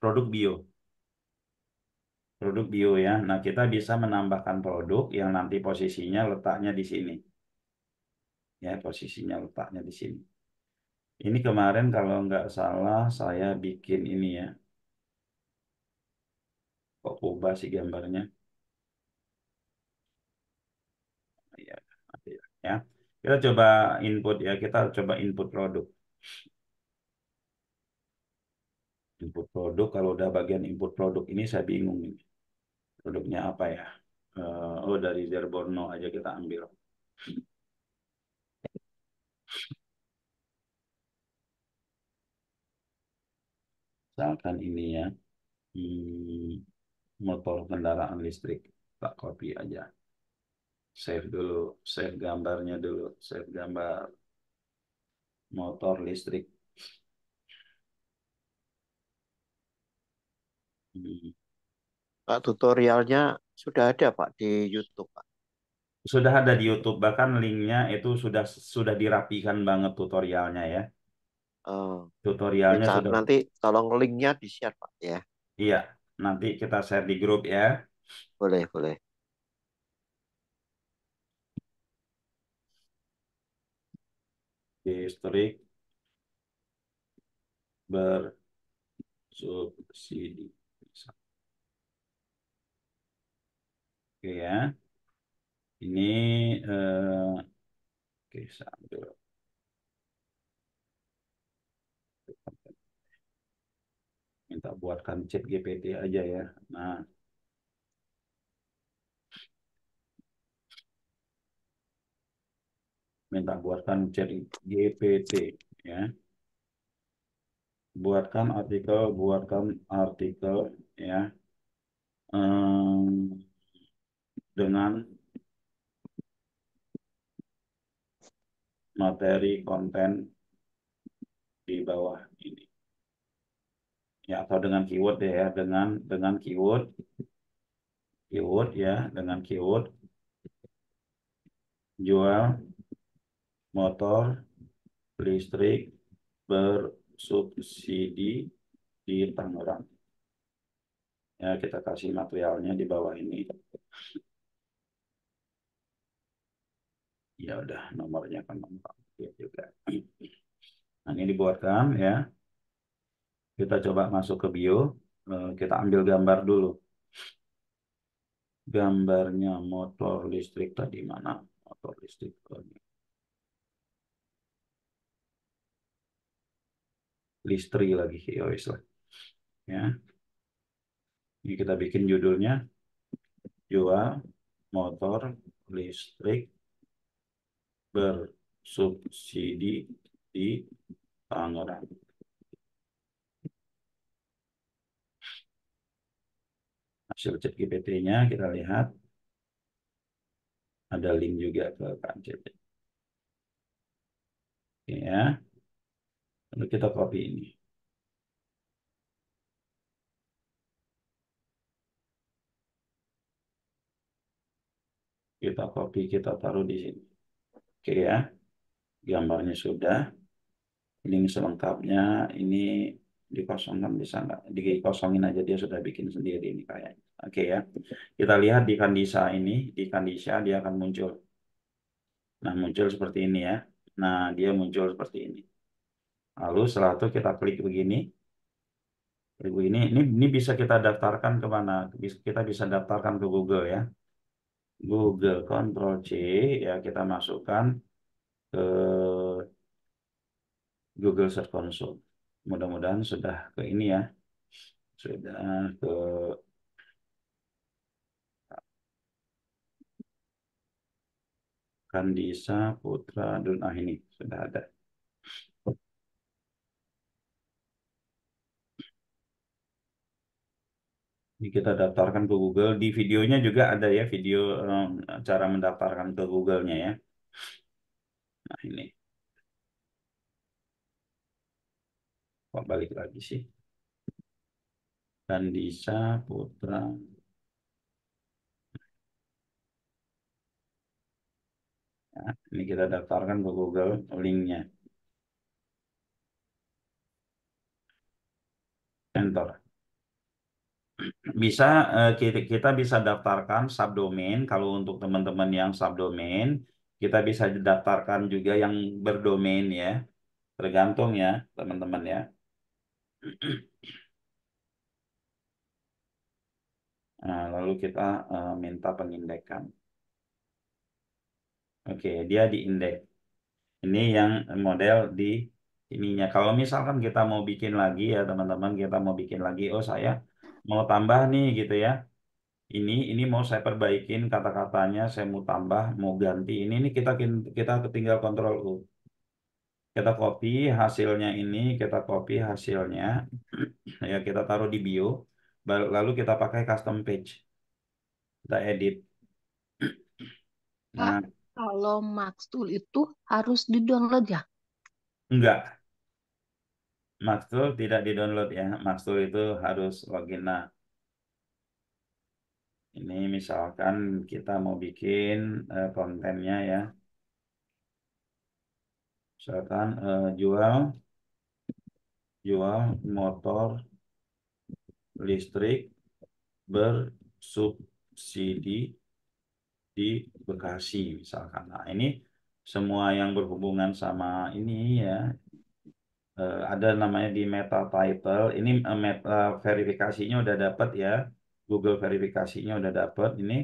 produk bio produk bio ya. Nah, kita bisa menambahkan produk yang nanti posisinya letaknya di sini. Ya, posisinya letaknya di sini. Ini kemarin kalau nggak salah saya bikin ini ya. Kok ubah sih gambarnya? Ya, ya. Kita coba input ya, kita coba input produk input produk kalau udah bagian input produk ini saya bingung nih produknya apa ya? Uh, oh dari Zerborno aja kita ambil. Misalkan ini ya, hmm, motor kendaraan listrik, tak copy aja. Save dulu, save gambarnya dulu, save gambar motor listrik. Hmm. Pak, tutorialnya sudah ada Pak di YouTube Pak. Sudah ada di YouTube bahkan linknya itu sudah sudah dirapikan banget tutorialnya ya. Oh. Tutorialnya sudah. Nanti tolong linknya di share Pak ya. Iya, nanti kita share di grup ya. Boleh boleh. Listrik bersubsidi. Oke ya. Ini eh, oke sambil minta buatkan chat GPT aja ya. Nah. Minta buatkan chat GPT ya. Buatkan artikel, buatkan artikel ya. Um, dengan materi konten di bawah ini. Ya, atau dengan keyword deh ya, dengan dengan keyword keyword ya, dengan keyword jual motor listrik bersubsidi di Tangerang. Ya, kita kasih materialnya di bawah ini. ya udah nomornya kan nomor dia juga nah ini dibuatkan ya kita coba masuk ke bio eh, kita ambil gambar dulu gambarnya motor listrik tadi mana motor listrik listrik lagi ya lah ya ini kita bikin judulnya jual motor listrik bersubsidi di Tangerang. Hasil cek GPT-nya kita lihat. Ada link juga ke KCT. Oke ya. Lalu kita copy ini. Kita copy, kita taruh di sini. Oke ya, gambarnya sudah. Link selengkapnya ini dikosongkan bisa nggak? Dikosongin aja dia sudah bikin sendiri ini kayaknya. Oke ya, kita lihat di Kandisa ini, di Kandisa dia akan muncul. Nah muncul seperti ini ya. Nah dia muncul seperti ini. Lalu setelah itu kita klik begini. Ini, ini, ini bisa kita daftarkan kemana? Kita bisa daftarkan ke Google ya. Google Control C ya kita masukkan ke Google Search Console. Mudah-mudahan sudah ke ini ya. Sudah ke Kandisa Putra Dunah ini sudah ada. ini kita daftarkan ke Google. Di videonya juga ada ya video eh, cara mendaftarkan ke Google-nya ya. Nah ini. Kok balik lagi sih? Kandisa Putra. Ya, ini kita daftarkan ke Google link-nya. Enter bisa eh, kita, bisa daftarkan subdomain kalau untuk teman-teman yang subdomain kita bisa daftarkan juga yang berdomain ya tergantung ya teman-teman ya nah, lalu kita eh, minta pengindekan oke dia diindek ini yang model di ininya kalau misalkan kita mau bikin lagi ya teman-teman kita mau bikin lagi oh saya mau tambah nih gitu ya. Ini ini mau saya perbaikin kata-katanya, saya mau tambah, mau ganti. Ini ini kita kita ketinggal kontrol U. Kita copy hasilnya ini, kita copy hasilnya. ya kita taruh di bio. Lalu kita pakai custom page. Kita edit. Nah, kalau Max Tool itu harus di-download ya? Enggak, Maxtool tidak di-download ya. Maxtool itu harus login. Nah, ini misalkan kita mau bikin uh, kontennya ya. Misalkan uh, jual jual motor listrik bersubsidi di Bekasi misalkan. Nah, ini semua yang berhubungan sama ini ya, uh, ada namanya di meta title. Ini uh, meta verifikasinya udah dapat ya. Google verifikasinya udah dapat. Ini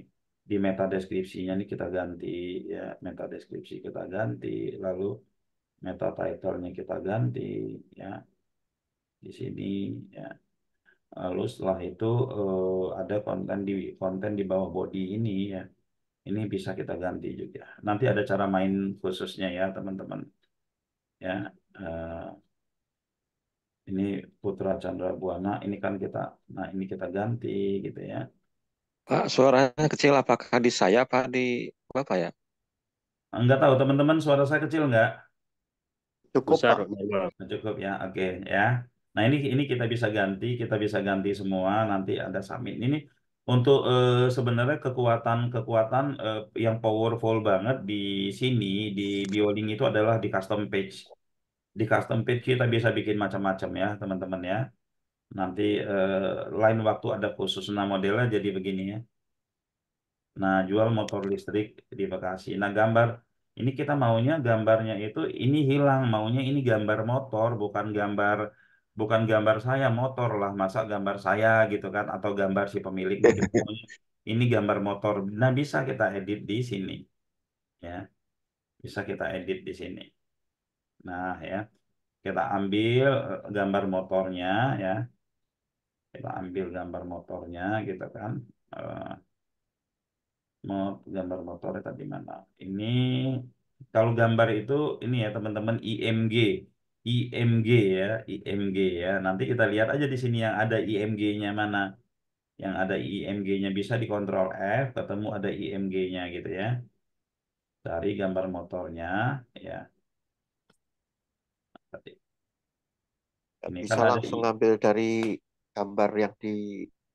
di meta deskripsinya ini kita ganti ya, meta deskripsi kita ganti, lalu meta title kita ganti ya. Di sini ya. Lalu setelah itu uh, ada konten di konten di bawah body ini ya. Ini bisa kita ganti juga. Nanti ada cara main khususnya ya, teman-teman. Ya, uh, ini Putra Chandra Buana ini kan kita nah ini kita ganti gitu ya Pak suaranya kecil apakah di saya pak di Bapak ya Enggak tahu teman-teman suara saya kecil enggak cukup Besar, Pak nah, cukup ya oke okay, ya nah ini ini kita bisa ganti kita bisa ganti semua nanti ada summit ini untuk eh, sebenarnya kekuatan-kekuatan eh, yang powerful banget di sini di Biolink itu adalah di custom page di custom page kita bisa bikin macam-macam ya teman-teman ya. Nanti eh, lain waktu ada khusus nah modelnya jadi begini ya. Nah jual motor listrik di Bekasi. Nah gambar ini kita maunya gambarnya itu ini hilang maunya ini gambar motor bukan gambar bukan gambar saya motor lah masa gambar saya gitu kan atau gambar si pemilik gitu. ini gambar motor. Nah bisa kita edit di sini ya bisa kita edit di sini. Nah, ya. Kita ambil eh, gambar motornya ya. Kita ambil gambar motornya gitu kan. Uh, gambar motornya tadi mana? Ini kalau gambar itu ini ya teman-teman IMG. IMG ya, IMG ya. Nanti kita lihat aja di sini yang ada IMG-nya mana. Yang ada IMG-nya bisa dikontrol F, ketemu ada IMG-nya gitu ya. Dari gambar motornya ya. Ini Bisa kan langsung ada ngambil dari gambar yang di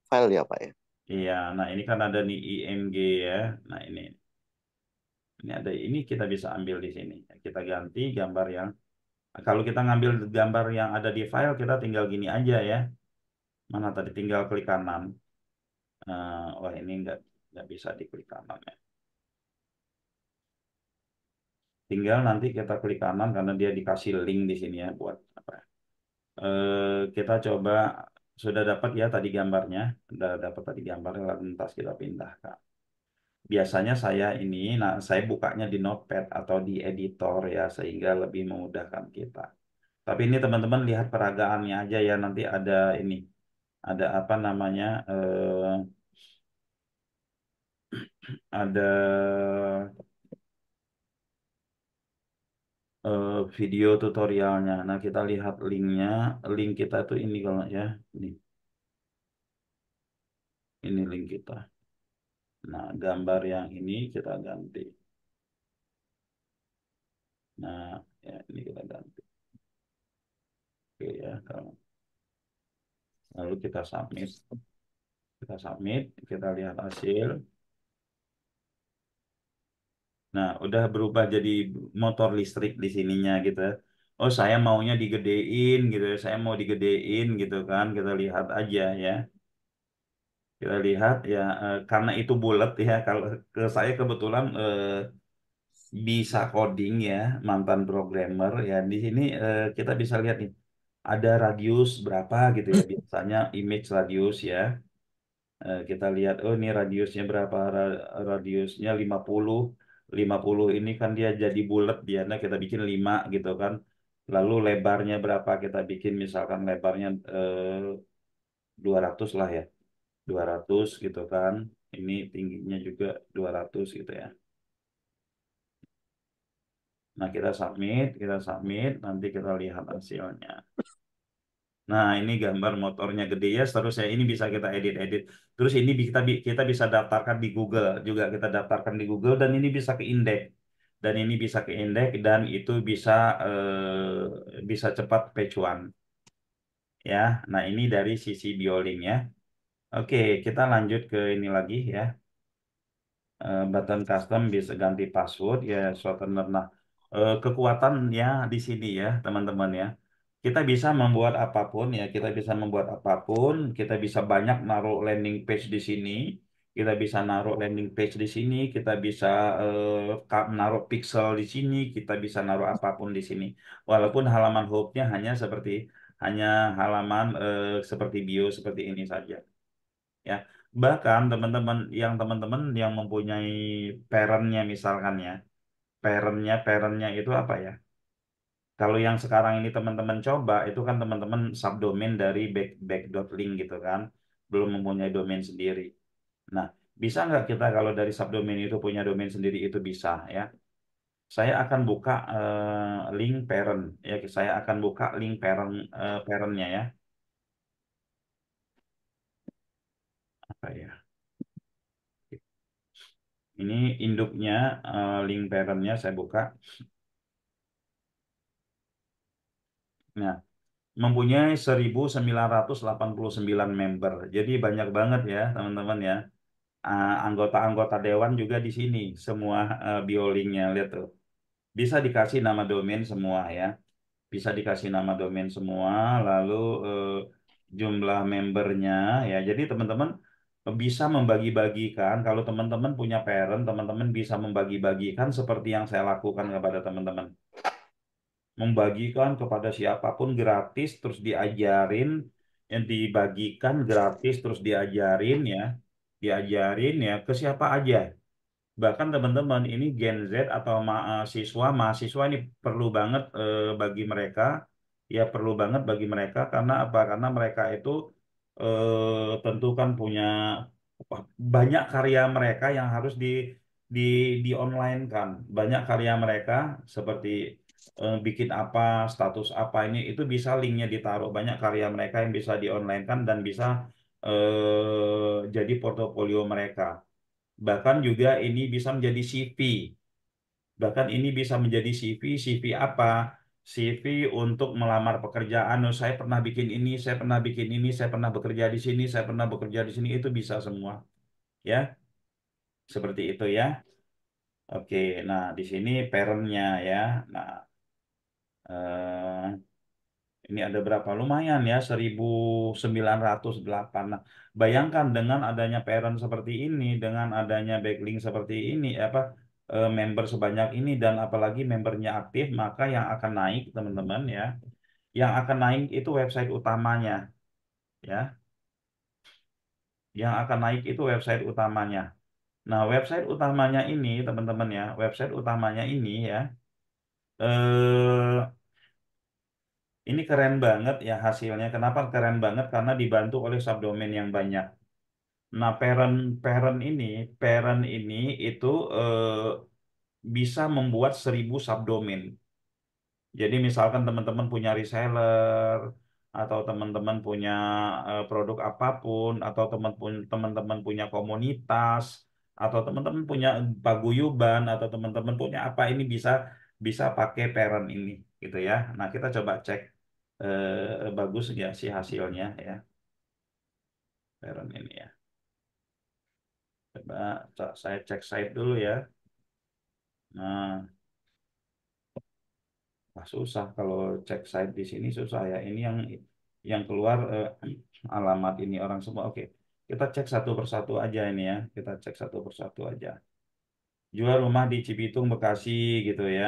file ya Pak ya? Iya, nah ini kan ada nih IMG ya. Nah ini. Ini ada ini kita bisa ambil di sini. Kita ganti gambar yang nah, kalau kita ngambil gambar yang ada di file kita tinggal gini aja ya. Mana tadi tinggal klik kanan. Uh, eh, wah oh, ini nggak nggak bisa diklik kanan ya tinggal nanti kita klik kanan karena dia dikasih link di sini ya buat apa e, kita coba sudah dapat ya tadi gambarnya sudah dapat tadi gambarnya lantas kita pindahkan biasanya saya ini nah saya bukanya di notepad atau di editor ya sehingga lebih memudahkan kita tapi ini teman-teman lihat peragaannya aja ya nanti ada ini ada apa namanya eh, ada uh, video tutorialnya. Nah, kita lihat linknya. Link kita itu ini kalau ya, ini. Ini link kita. Nah, gambar yang ini kita ganti. Nah, ya, ini kita ganti. Oke ya, kalau lalu kita submit. Kita submit, kita lihat hasil. Nah, udah berubah jadi motor listrik di sininya gitu. Oh, saya maunya digedein gitu. Saya mau digedein gitu kan. Kita lihat aja ya. Kita lihat ya eh, karena itu bulat ya. Kalau ke saya kebetulan eh, bisa coding ya, mantan programmer ya. Di sini eh, kita bisa lihat nih ada radius berapa gitu ya biasanya image radius ya kita lihat oh ini radiusnya berapa radiusnya 50 50 ini kan dia jadi bulat biasanya kita bikin 5 gitu kan lalu lebarnya berapa kita bikin misalkan lebarnya eh, 200 lah ya 200 gitu kan ini tingginya juga 200 gitu ya Nah, kita submit, kita submit, nanti kita lihat hasilnya. Nah, ini gambar motornya gede ya, seterusnya ini bisa kita edit-edit. Terus ini kita kita bisa daftarkan di Google juga kita daftarkan di Google dan ini bisa ke indeks. Dan ini bisa ke indeks dan itu bisa eh, bisa cepat pecuan. Ya, nah ini dari sisi biolink ya. Oke, kita lanjut ke ini lagi ya. Uh, button custom bisa ganti password ya, shortener. Nah, eh, uh, kekuatan ya di sini ya, teman-teman ya kita bisa membuat apapun ya, kita bisa membuat apapun, kita bisa banyak naruh landing page di sini, kita bisa naruh landing page di sini, kita bisa uh, naruh pixel di sini, kita bisa naruh apapun di sini. Walaupun halaman home-nya hanya seperti hanya halaman uh, seperti bio seperti ini saja. Ya, bahkan teman-teman yang teman-teman yang mempunyai parentnya misalkan ya, parentnya parentnya itu apa ya? Kalau yang sekarang ini teman-teman coba, itu kan teman-teman subdomain dari back, back.link gitu kan. Belum mempunyai domain sendiri. Nah, bisa nggak kita kalau dari subdomain itu punya domain sendiri itu bisa ya. Saya akan buka uh, link parent ya. Saya akan buka link parent eh, parentnya ya. Apa ya? Ini induknya eh, link parentnya saya buka. Nah, mempunyai 1989 member. Jadi banyak banget ya, teman-teman ya. Ah, anggota-anggota dewan juga di sini semua uh, eh, biolinknya lihat tuh. Bisa dikasih nama domain semua ya. Bisa dikasih nama domain semua, lalu uh, jumlah membernya ya. Jadi teman-teman bisa membagi-bagikan kalau teman-teman punya parent, teman-teman bisa membagi-bagikan seperti yang saya lakukan kepada teman-teman membagikan kepada siapapun gratis terus diajarin yang dibagikan gratis terus diajarin ya diajarin ya ke siapa aja bahkan teman-teman ini Gen Z atau mahasiswa mahasiswa ini perlu banget e, bagi mereka ya perlu banget bagi mereka karena apa karena mereka itu e, tentu kan punya banyak karya mereka yang harus di di di online kan banyak karya mereka seperti Eh, bikin apa, status apa ini itu bisa linknya ditaruh banyak karya mereka yang bisa di online kan dan bisa eh, jadi portofolio mereka. Bahkan juga ini bisa menjadi CV. Bahkan ini bisa menjadi CV, CV apa? CV untuk melamar pekerjaan. Oh, saya pernah bikin ini, saya pernah bikin ini, saya pernah bekerja di sini, saya pernah bekerja di sini itu bisa semua. Ya. Seperti itu ya. Oke, nah di sini parentnya ya. Nah, Uh, ini ada berapa? Lumayan ya, 1908. Nah, bayangkan dengan adanya parent seperti ini, dengan adanya backlink seperti ini, eh, apa uh, member sebanyak ini, dan apalagi membernya aktif, maka yang akan naik, teman-teman ya, yang akan naik itu website utamanya. ya Yang akan naik itu website utamanya. Nah, website utamanya ini, teman-teman ya, website utamanya ini ya, ini keren banget ya hasilnya. Kenapa keren banget? Karena dibantu oleh subdomain yang banyak. Nah, parent parent ini, parent ini itu eh, bisa membuat 1000 subdomain. Jadi misalkan teman-teman punya reseller atau teman-teman punya eh, produk apapun atau teman-teman punya komunitas atau teman-teman punya paguyuban atau teman-teman punya apa ini bisa bisa pakai parent ini gitu ya. Nah, kita coba cek eh, bagus ya si hasilnya ya. peron ini ya. Coba saya cek site dulu ya. Nah, Wah, susah kalau cek site di sini susah ya. Ini yang yang keluar eh, alamat ini orang semua. Oke, kita cek satu persatu aja ini ya. Kita cek satu persatu aja. Jual rumah di Cibitung, Bekasi gitu ya.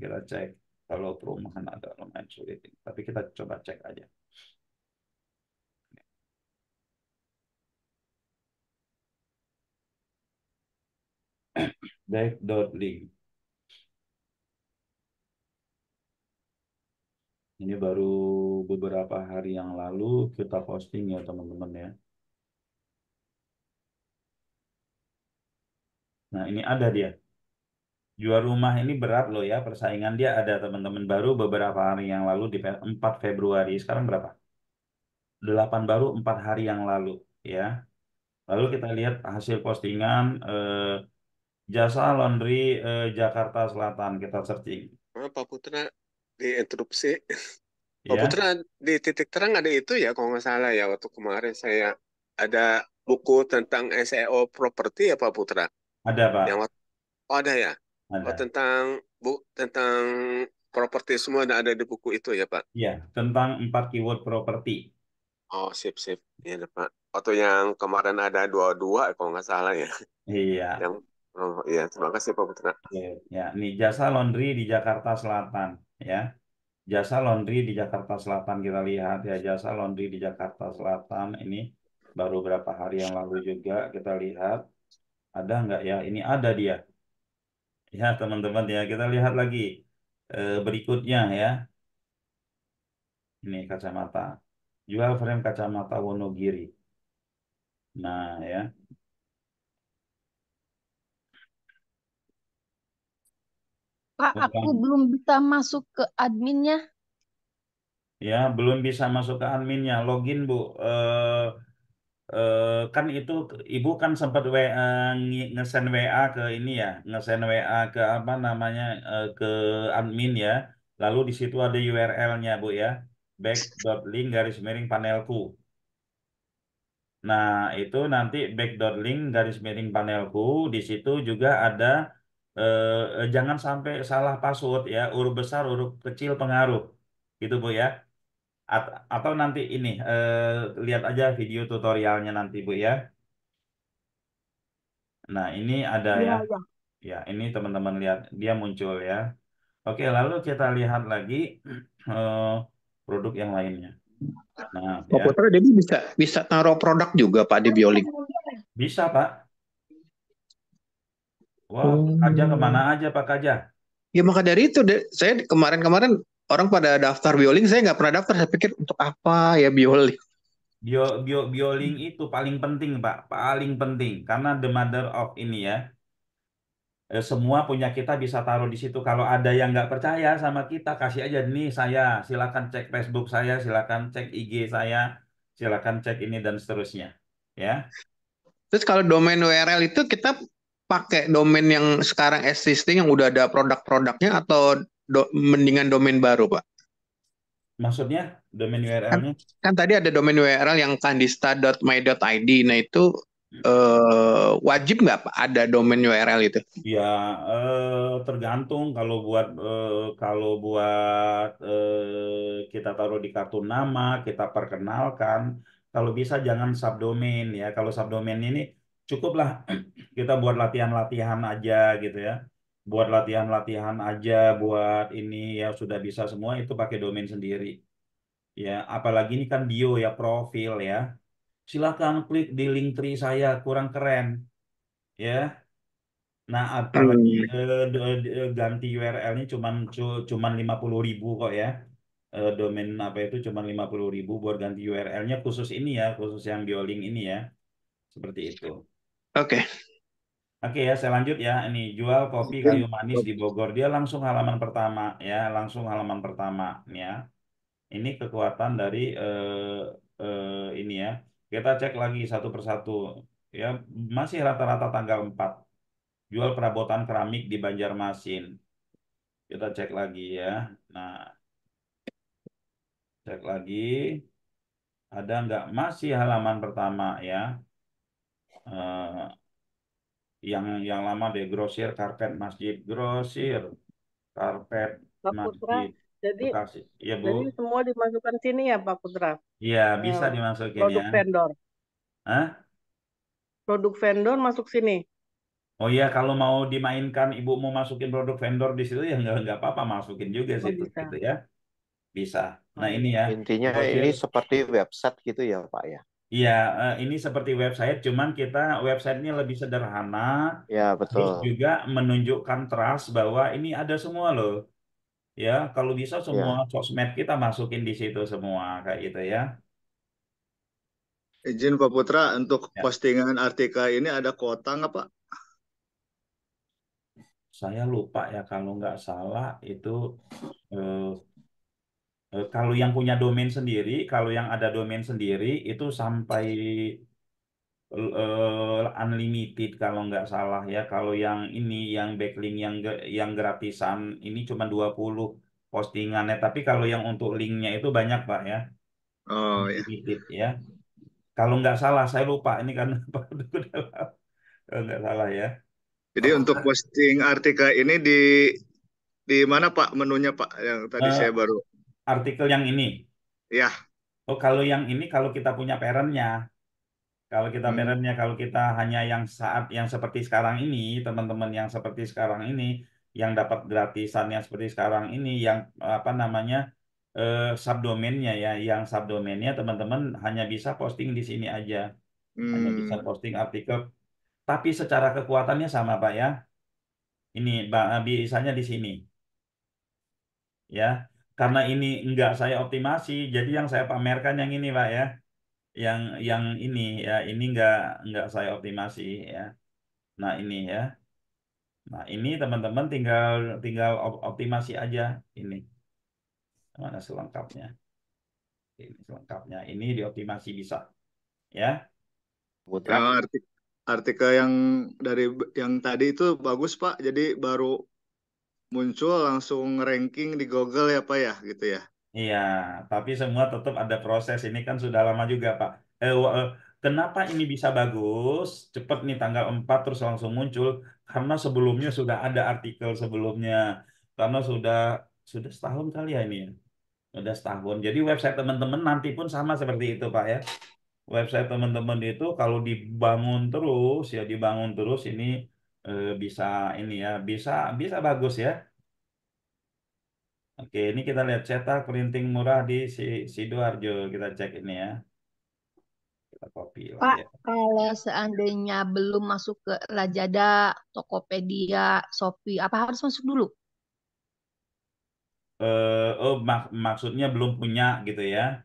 Kita cek. Kalau perumahan agak lumayan sulit, tapi kita coba cek aja. Back.ly Ini baru beberapa hari yang lalu kita posting ya teman-teman ya. Nah ini ada dia. Jual rumah ini berat loh ya, persaingan dia ada teman-teman baru beberapa hari yang lalu di 4 Februari. Sekarang berapa? 8 baru 4 hari yang lalu ya. Lalu kita lihat hasil postingan eh, jasa laundry eh, Jakarta Selatan kita searching. oh, Pak Putra diinterupsi. Iya. Pak Ya. Putra di titik terang ada itu ya kalau nggak salah ya waktu kemarin saya ada buku tentang SEO properti ya Pak Putra. Ada, Pak. Yang oh, ada ya. Ada. Oh, tentang bu tentang properti semua ada ada di buku itu ya Pak? Iya, tentang empat keyword properti. Oh, sip sip. ya Pak. atau yang kemarin ada dua-dua kalau nggak salah ya. Iya. Yang oh, iya, terima kasih Pak Putra. Iya, ya, ini jasa laundry di Jakarta Selatan ya. Jasa laundry di Jakarta Selatan kita lihat ya jasa laundry di Jakarta Selatan ini baru berapa hari yang lalu juga kita lihat ada nggak ya ini ada dia Ya, teman-teman ya, kita lihat lagi e, berikutnya ya. Ini kacamata. Jual frame kacamata Wonogiri. Nah, ya. Pak, aku belum bisa masuk ke adminnya. Ya, belum bisa masuk ke adminnya. Login, Bu. E, Uh, kan itu Ibu kan sempat WA ngesen WA ke ini ya, ngesen WA ke apa namanya, uh, ke admin ya, lalu di situ ada URL-nya Bu ya, back.link/panelku. Nah itu nanti back.link/panelku, di situ juga ada, uh, jangan sampai salah password ya, huruf besar, huruf kecil pengaruh, gitu Bu ya. At atau nanti ini eh, lihat aja video tutorialnya nanti Bu ya. Nah, ini ada iya, ya. Ya, ya ini teman-teman lihat dia muncul ya. Oke, lalu kita lihat lagi eh, produk yang lainnya. Nah, Pak ya. Oh, putra jadi bisa bisa taruh produk juga Pak di Biolink. Bisa, Pak. Wah, wow, oh. hmm. kemana aja Pak Kaja? Ya maka dari itu, saya kemarin-kemarin orang pada daftar bioling saya nggak pernah daftar saya pikir untuk apa ya bioling bio bio bioling itu paling penting pak paling penting karena the mother of ini ya eh, semua punya kita bisa taruh di situ. Kalau ada yang nggak percaya sama kita, kasih aja nih saya. Silakan cek Facebook saya, silakan cek IG saya, silakan cek ini dan seterusnya. Ya. Terus kalau domain URL itu kita pakai domain yang sekarang existing yang udah ada produk-produknya atau do, mendingan domain baru, Pak? Maksudnya domain URL-nya? Kan, kan tadi ada domain URL yang kandista.my.id. Nah, itu eh, wajib nggak Pak ada domain URL itu? Ya, eh, tergantung kalau buat eh, kalau buat eh, kita taruh di kartu nama, kita perkenalkan. Kalau bisa jangan subdomain ya. Kalau subdomain ini cukuplah kita buat latihan-latihan aja gitu ya buat latihan-latihan aja, buat ini ya sudah bisa semua itu pakai domain sendiri. Ya, apalagi ini kan bio ya, profil ya. Silahkan klik di link tree saya, kurang keren. Ya. Nah, apalagi hmm. eh, ganti URL-nya cuman cuman puluh ribu kok ya. Eh, domain apa itu cuma lima puluh ribu buat ganti URL-nya khusus ini ya, khusus yang bio ini ya. Seperti itu. Oke. Okay. Oke ya, saya lanjut ya. Ini jual kopi ya, kayu manis di Bogor. Dia langsung halaman pertama ya, langsung halaman pertama ya. Ini kekuatan dari uh, uh, ini ya. Kita cek lagi satu persatu. Ya, masih rata-rata tanggal 4. Jual perabotan keramik di Banjarmasin. Kita cek lagi ya. Nah, cek lagi. Ada nggak? Masih halaman pertama ya. Uh, yang yang lama deh grosir karpet masjid grosir karpet Pak Putra, masjid jadi Bekasi. Iya, Bu. jadi semua dimasukkan sini ya Pak Putra iya bisa eh, dimasukin ya. produk ya vendor Hah? produk vendor masuk sini Oh iya, kalau mau dimainkan, ibu mau masukin produk vendor di situ ya nggak nggak apa-apa masukin juga oh, situ gitu ya, bisa. Nah oh, ini ya. Intinya grosir. ini seperti website gitu ya Pak ya. Iya, eh, ini seperti website, cuman kita website ini lebih sederhana, Iya, terus betul. juga menunjukkan trust bahwa ini ada semua loh. Ya, kalau bisa iya. semua ya. sosmed kita masukin di situ semua, kayak gitu ya. Izin Pak Putra, untuk Ya. postingan artikel ini ada kuota nggak Pak? Saya lupa ya kalau nggak salah itu, eh, Eh, kalau yang punya domain sendiri, kalau yang ada domain sendiri itu sampai uh, unlimited kalau nggak salah ya. Kalau yang ini yang backlink yang yang gratisan ini cuma 20 postingannya, tapi kalau yang untuk linknya itu banyak Pak ya. Oh iya. unlimited, ya. ya. Kalau nggak salah saya lupa ini kan nggak salah ya. Jadi oh, untuk posting artikel ini di di mana Pak menunya Pak yang tadi uh, saya baru artikel yang ini? Iya. Oh, kalau yang ini kalau kita punya parentnya. Kalau kita hmm. parentnya, kalau kita hanya yang saat yang seperti sekarang ini, teman-teman yang seperti sekarang ini, yang dapat gratisannya seperti sekarang ini, yang apa namanya eh, subdomainnya ya, yang subdomainnya teman-teman hanya bisa posting di sini aja, hmm. hanya bisa posting artikel. Tapi secara kekuatannya sama pak ya. Ini, eh, bisanya di sini, ya karena ini enggak saya optimasi, jadi yang saya pamerkan yang ini Pak ya. Yang yang ini ya, ini enggak enggak saya optimasi ya. Nah, ini ya. Nah, ini teman-teman tinggal tinggal optimasi aja ini. Mana selengkapnya? Ini selengkapnya. Ini dioptimasi bisa. Ya. Ya, artikel, artikel yang dari yang tadi itu bagus Pak. Jadi baru muncul langsung ranking di Google ya Pak ya gitu ya. Iya, tapi semua tetap ada proses. Ini kan sudah lama juga Pak. Eh, eh kenapa ini bisa bagus? Cepat nih tanggal 4 terus langsung muncul karena sebelumnya sudah ada artikel sebelumnya. Karena sudah sudah setahun kali ya ini ya. Sudah setahun. Jadi website teman-teman nanti pun sama seperti itu Pak ya. Website teman-teman itu kalau dibangun terus ya dibangun terus ini Eh, bisa ini ya, bisa bisa bagus ya. Oke, ini kita lihat cetak printing murah di Sidoarjo. Kita cek ini ya. Kita copy Pak, kalau seandainya belum masuk ke Lazada, Tokopedia, Shopee, apa harus masuk dulu? Eh, oh, mak maksudnya belum punya gitu ya?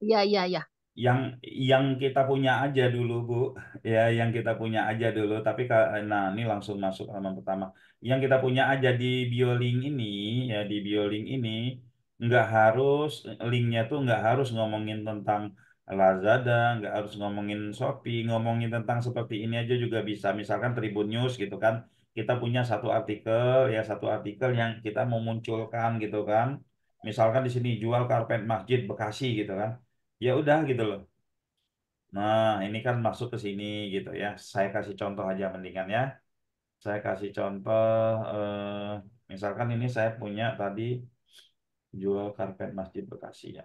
Iya, iya, iya yang yang kita punya aja dulu Bu ya yang kita punya aja dulu tapi nah ini langsung masuk halaman pertama yang kita punya aja di biolink ini ya di biolink ini nggak harus linknya tuh nggak harus ngomongin tentang Lazada nggak harus ngomongin Shopee ngomongin tentang seperti ini aja juga bisa misalkan Tribun News gitu kan kita punya satu artikel ya satu artikel yang kita memunculkan gitu kan misalkan di sini jual karpet masjid Bekasi gitu kan ya udah gitu loh nah ini kan masuk ke sini gitu ya saya kasih contoh aja mendingan ya saya kasih contoh eh, misalkan ini saya punya tadi jual karpet masjid Bekasi ya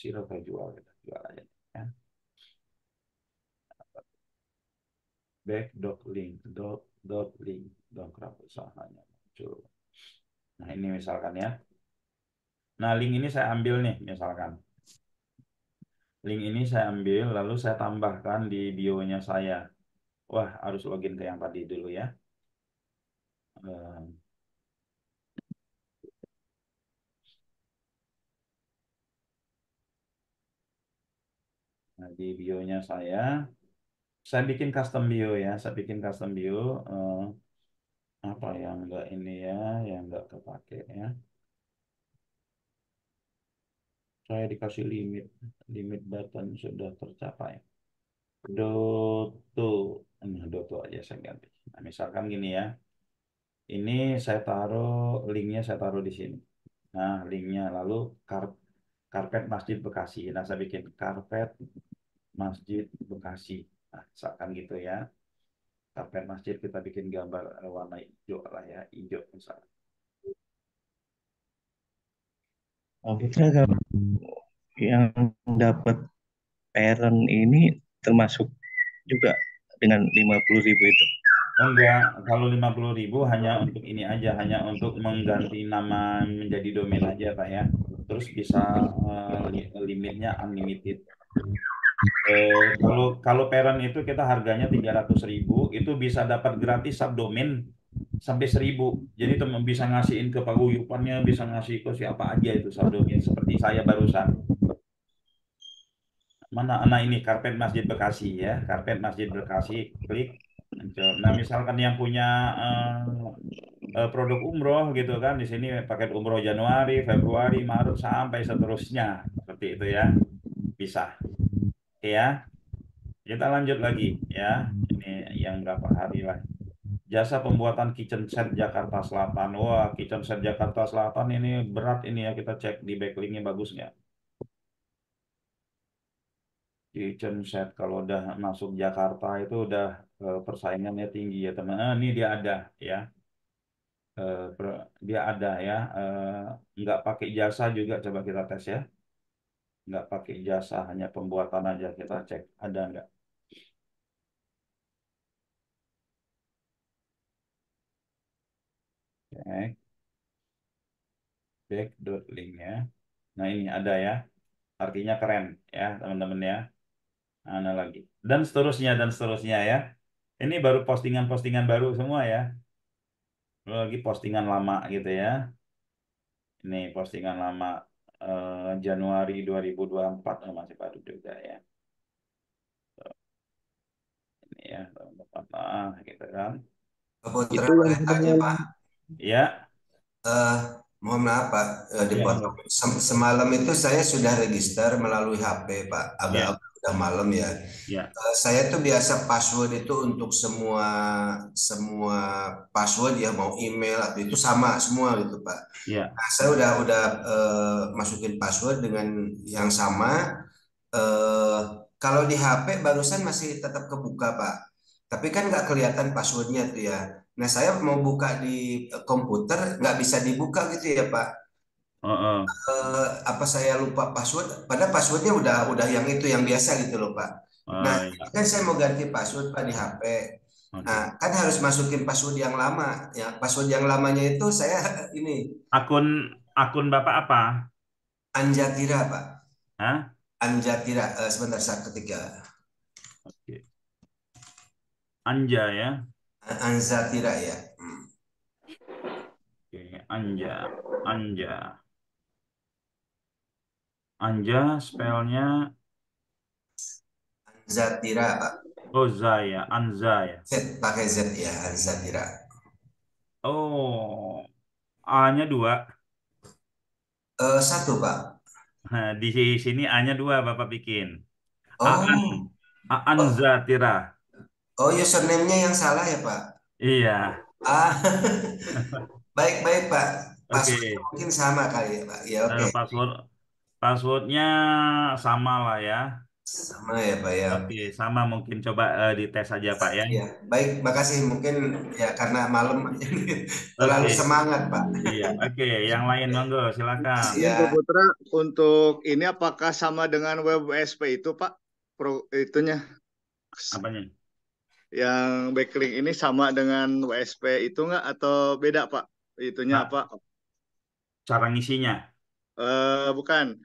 Siapa jual jual aja link dot dot link kerap usahanya muncul. Nah ini misalkan ya. Nah link ini saya ambil nih misalkan. Link ini saya ambil lalu saya tambahkan di bio-nya saya. Wah harus login ke yang tadi dulu ya. Nah, di bio-nya saya saya bikin custom bio ya, saya bikin custom bio uh, apa yang enggak ini ya, yang enggak kepake ya. Saya dikasih limit, limit button sudah tercapai. Doto, nah to aja saya ganti. Nah, misalkan gini ya, ini saya taruh linknya saya taruh di sini. Nah linknya lalu kar karpet masjid Bekasi. Nah saya bikin karpet masjid Bekasi. Nah, misalkan gitu ya. Sampai masjid kita bikin gambar warna hijau lah ya, hijau misalnya. Oh, Fitra yang dapat parent ini termasuk juga dengan lima puluh ribu itu? Enggak, kalau lima puluh ribu hanya untuk ini aja, hanya untuk mengganti nama menjadi domain aja Pak ya. Terus bisa uh, limitnya unlimited. Eh, kalau kalau peran itu kita harganya 300.000 itu bisa dapat gratis subdomain sampai 1000. Jadi teman bisa ngasihin ke paguyupannya, bisa ngasih ke siapa aja itu subdomain seperti saya barusan. Mana anak ini karpet Masjid Bekasi ya, karpet Masjid Bekasi klik Nah, misalkan yang punya uh, uh, produk umroh gitu kan di sini paket umroh Januari, Februari, Maret sampai seterusnya seperti itu ya. Bisa. Oke ya. Kita lanjut lagi ya. Ini yang berapa hari lah. Jasa pembuatan kitchen set Jakarta Selatan. Wah, kitchen set Jakarta Selatan ini berat ini ya. Kita cek di backlinknya bagus nggak. Kitchen set kalau udah masuk Jakarta itu udah eh, persaingannya tinggi ya teman. Nah, ini dia ada ya. Eh, dia ada ya. nggak pakai jasa juga coba kita tes ya nggak pakai jasa hanya pembuatan aja kita cek ada nggak oke back dot linknya nah ini ada ya artinya keren ya teman-teman ya ada lagi dan seterusnya dan seterusnya ya ini baru postingan-postingan baru semua ya baru lagi postingan lama gitu ya ini postingan lama Eh, Januari 2024 oh, masih baru juga ya. Ini ya, Bapak, ah, gitu kan. Itu yang iya. Pak. Ya. Uh, mohon maaf Pak, uh, dipotong. Ya. semalam itu saya sudah register melalui HP Pak. Agak ya udah malam ya. Yeah. Ya. Uh, saya tuh biasa password itu untuk semua semua password ya mau email atau itu sama semua gitu pak. Yeah. Nah, saya udah udah uh, masukin password dengan yang sama. Uh, kalau di HP barusan masih tetap kebuka pak, tapi kan nggak kelihatan passwordnya tuh ya. Nah saya mau buka di eh, komputer nggak bisa dibuka gitu ya pak uh apa saya lupa password? pada passwordnya udah udah yang itu yang biasa gitu loh Pak. Uh, nah ah, iya. kan saya mau ganti password Pak di HP. Okay. Nah kan harus masukin password yang lama. Ya password yang lamanya itu saya ini. Akun akun bapak apa? Anjatira Pak. Hah? Anjatira. Uh, sebentar saat ketiga. Ya. Okay. Anja ya. Anjatira ya. Hmm. Oke, okay. Anja, Anja. Anja spellnya Anzatira Pak. Oh Zaya, Anzaya. Z pakai Z ya, Anzatira. Oh, A-nya dua. Uh, satu Pak. Nah, di sini A-nya dua Bapak bikin. Oh. A Aan oh. Iya, username-nya yang salah ya Pak? Iya. Ah, baik-baik Pak. Password mungkin sama kali ya Pak. Ya oke. Okay. Nah, password Passwordnya sama lah ya. Sama ya Pak ya. Oke, sama mungkin coba uh, dites aja Pak ya. Iya. Baik, makasih. Mungkin ya karena malam terlalu okay. semangat Pak. Iya, oke. Okay. Yang lain monggo silakan. Ya. Putra, untuk ini apakah sama dengan WSP itu Pak? Pro itunya. Apanya? Yang backlink ini sama dengan WSP itu enggak atau beda Pak? Itunya nah, apa? Cara ngisinya? uh, bukan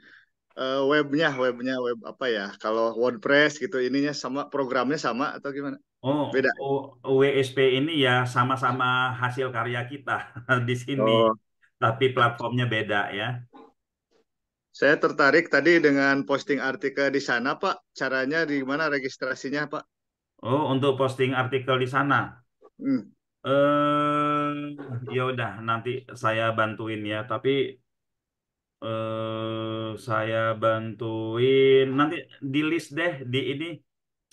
uh, webnya webnya web apa ya kalau WordPress gitu ininya sama programnya sama atau gimana oh beda o, WSP ini ya sama-sama hasil karya kita di sini oh. tapi platformnya beda ya saya tertarik tadi dengan posting artikel di sana Pak caranya di mana registrasinya Pak oh untuk posting artikel di sana hmm. eh ya udah nanti saya bantuin ya tapi eh, saya bantuin nanti di list deh di ini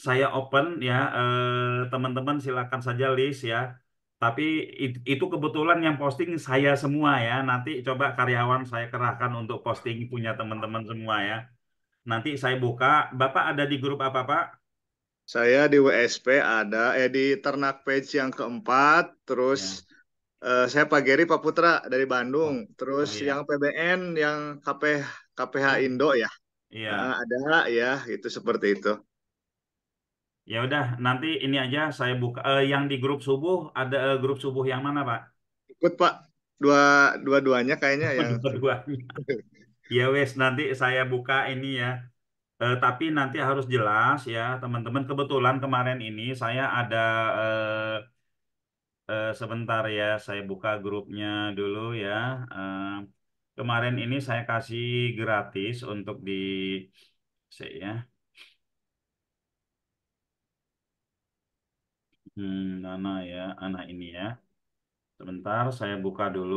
saya open ya eh, teman-teman teman silakan saja list ya tapi itu kebetulan yang posting saya semua ya nanti coba karyawan saya kerahkan untuk posting punya teman-teman semua ya nanti saya buka bapak ada di grup apa pak saya di WSP ada eh di ternak page yang keempat terus ya Eh, saya Pak Geri Pak Putra dari Bandung. Oh, Terus oh, iya. yang PBN yang KP KPH iya. Indo ya. Iya. Uh, ada ya itu seperti itu. Ya udah nanti ini aja saya buka uh, yang di grup subuh ada uh, grup subuh yang mana Pak? Ikut Pak dua dua duanya kayaknya yang dua duanya. ya wes nanti saya buka ini ya. Uh, tapi nanti harus jelas ya teman-teman kebetulan kemarin ini saya ada uh, Uh, sebentar ya, saya buka grupnya dulu ya. Uh, kemarin ini saya kasih gratis untuk di saya ya. Hmm, Nana ya, anak ini ya. Sebentar, saya buka dulu.